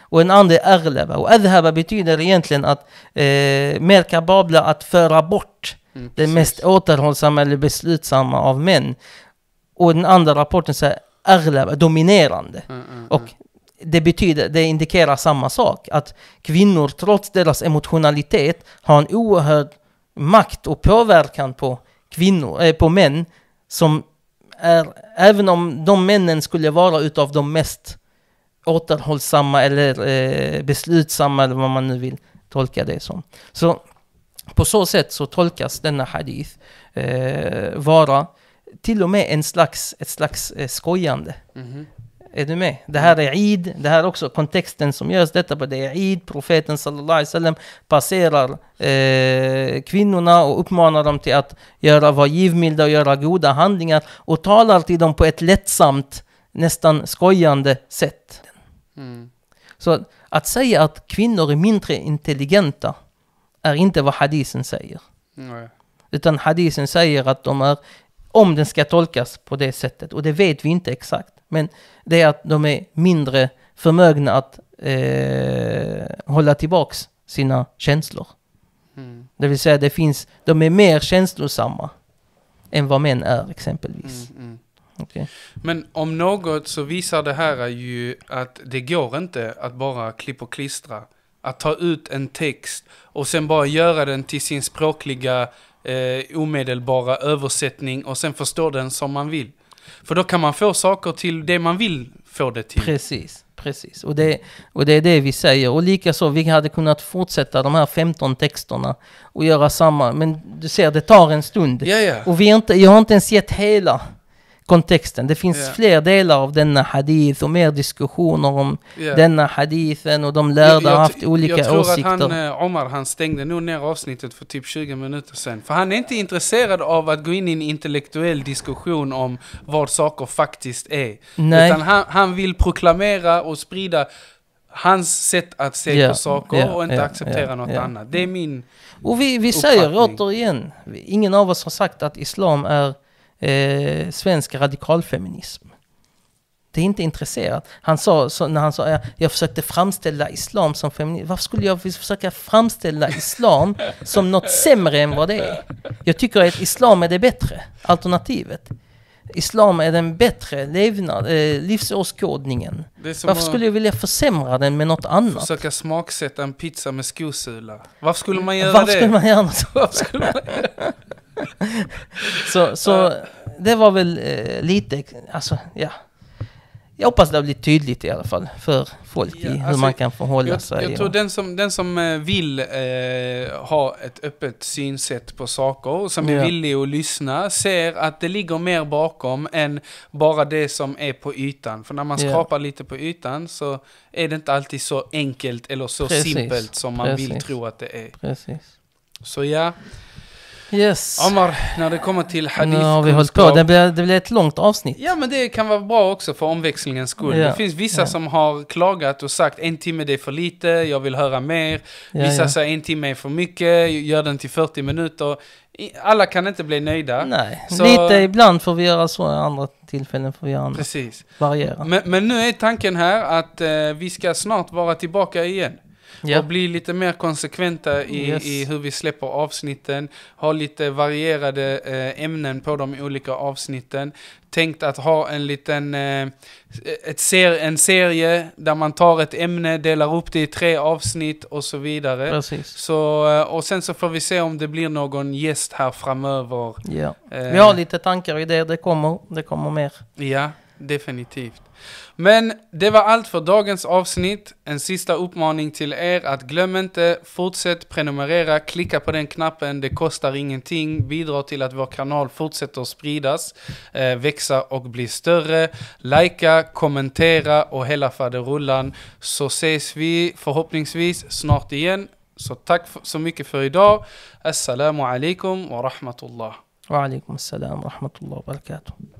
Speaker 2: och en andra är aghlaba. Och adhaba betyder egentligen att eh, mer kapabla att föra bort mm, den mest återhållsamma eller beslutsamma av män. Och den andra rapporten säger aghlaba, dominerande. Mm, mm, och mm det betyder, det indikerar samma sak. Att kvinnor, trots deras emotionalitet, har en oerhörd makt och påverkan på kvinnor, eh, på män som är, även om de männen skulle vara utav de mest återhållsamma eller eh, beslutsamma eller vad man nu vill tolka det som. Så på så sätt så tolkas denna hadith eh, vara till och med en slags, ett slags eh, skojande. Mm -hmm. Är du med? Det här är Eid, det här är också kontexten som görs detta på. Det är Eid, profeten sallallahu alaihi wasallam passerar eh, kvinnorna och uppmanar dem till att göra, vara givmilda och göra goda handlingar och talar till dem på ett lättsamt, nästan skojande sätt. Mm. Så att säga att kvinnor är mindre intelligenta är inte vad hadisen säger. Mm. Utan hadisen säger att de är om den ska tolkas på det sättet, och det vet vi inte exakt. Men det är att de är mindre förmögna att eh, hålla tillbaka sina känslor. Mm. Det vill säga, det finns, de är mer känslosamma än vad män är exempelvis. Mm, mm. Okay.
Speaker 1: Men om något så visar det här ju att det går inte att bara klippa och klistra. Att ta ut en text och sen bara göra den till sin språkliga eh, omedelbara översättning och sen förstå den som man vill. För då kan man få saker till det man vill få det till. Precis, precis.
Speaker 2: Och det, och det är det vi säger. Och likaså, vi hade kunnat fortsätta de här 15 texterna och göra samma. Men du ser, det tar en stund. Ja, ja. Och vi inte, jag har inte ens gett hela kontexten. Det finns yeah. fler delar av denna hadith och mer diskussioner om yeah. denna hadithen och de lärde jag, har haft olika åsikter. Jag tror åsikter. att han,
Speaker 1: eh, Omar, han stängde nog ner avsnittet för typ 20 minuter sedan. För han är inte intresserad av att gå in i en intellektuell diskussion om vad saker faktiskt är. Nej. Utan han, han vill proklamera och sprida hans sätt att se yeah, på saker yeah, och inte yeah, acceptera något annat. Det är min
Speaker 3: Och vi, vi säger
Speaker 2: återigen, ingen av oss har sagt att islam är eh, svensk radikalfeminism. Det är inte intresserat. Han sa, så, när han sa, jag, jag försökte framställa islam som feminism. Varför skulle jag försöka framställa islam som något sämre än vad det är? Jag tycker att islam är det bättre alternativet. Islam är den bättre levnad, eh, livsåskådningen. Varför skulle jag vilja försämra den med något
Speaker 1: annat? Försöka smaksätta en pizza med skosula. Varför skulle man göra Varför det? skulle man göra något sånt? <laughs> så, så det
Speaker 2: var väl eh, lite, alltså ja. Jag hoppas det har blivit tydligt i alla fall för folk ja, i hur alltså, man kan förhålla jag, sig. Jag tror
Speaker 1: den som, den som eh, vill eh, ha ett öppet synsätt på saker, som ja. är villig att lyssna, ser att det ligger mer bakom än bara det som är på ytan. För när man skrapar ja. lite på ytan så är det inte alltid så enkelt eller så Precis. simpelt som man Precis. vill tro att det är. Precis. Så ja. Yes. Amar, när det kommer till hadith Nu har vi hållit på, det blir,
Speaker 2: det blir ett långt avsnitt.
Speaker 1: Ja, men det kan vara bra också för omväxlingens skull. Ja. Det finns vissa ja. som har klagat och sagt en timme det är för lite, jag vill höra mer. Ja, vissa säger en timme är för mycket, gör den till 40 minuter. Alla kan inte bli nöjda. Nej, så... lite
Speaker 2: ibland får vi göra så, andra tillfällen får vi göra Precis. Variera.
Speaker 1: Men, men, nu är tanken här att eh, vi ska snart vara tillbaka igen. Yeah. Och bli lite mer konsekventa i, yes. i hur vi släpper avsnitten. Ha lite varierade eh, ämnen på de olika avsnitten. Tänkt att ha en liten, eh, ett ser, en serie där man tar ett ämne, delar upp det i tre avsnitt och så vidare. Så, eh, och sen så får vi se om det blir någon gäst här framöver. Yeah. Eh, vi har
Speaker 2: lite tankar och idéer, det kommer, det kommer mer.
Speaker 1: Ja, definitivt. Men det var allt för dagens avsnitt. En sista uppmaning till er att glöm inte, fortsätt prenumerera, klicka på den knappen, det kostar ingenting, bidra till att vår kanal fortsätter spridas, eh, växa och bli större. Lajka, kommentera och hela faderullan. Så ses vi förhoppningsvis snart igen. Så tack så mycket för idag. Assalamu alaikum wa rahmatullah.
Speaker 3: Wa alaikum assalam wa rahmatullah wa barakatuh.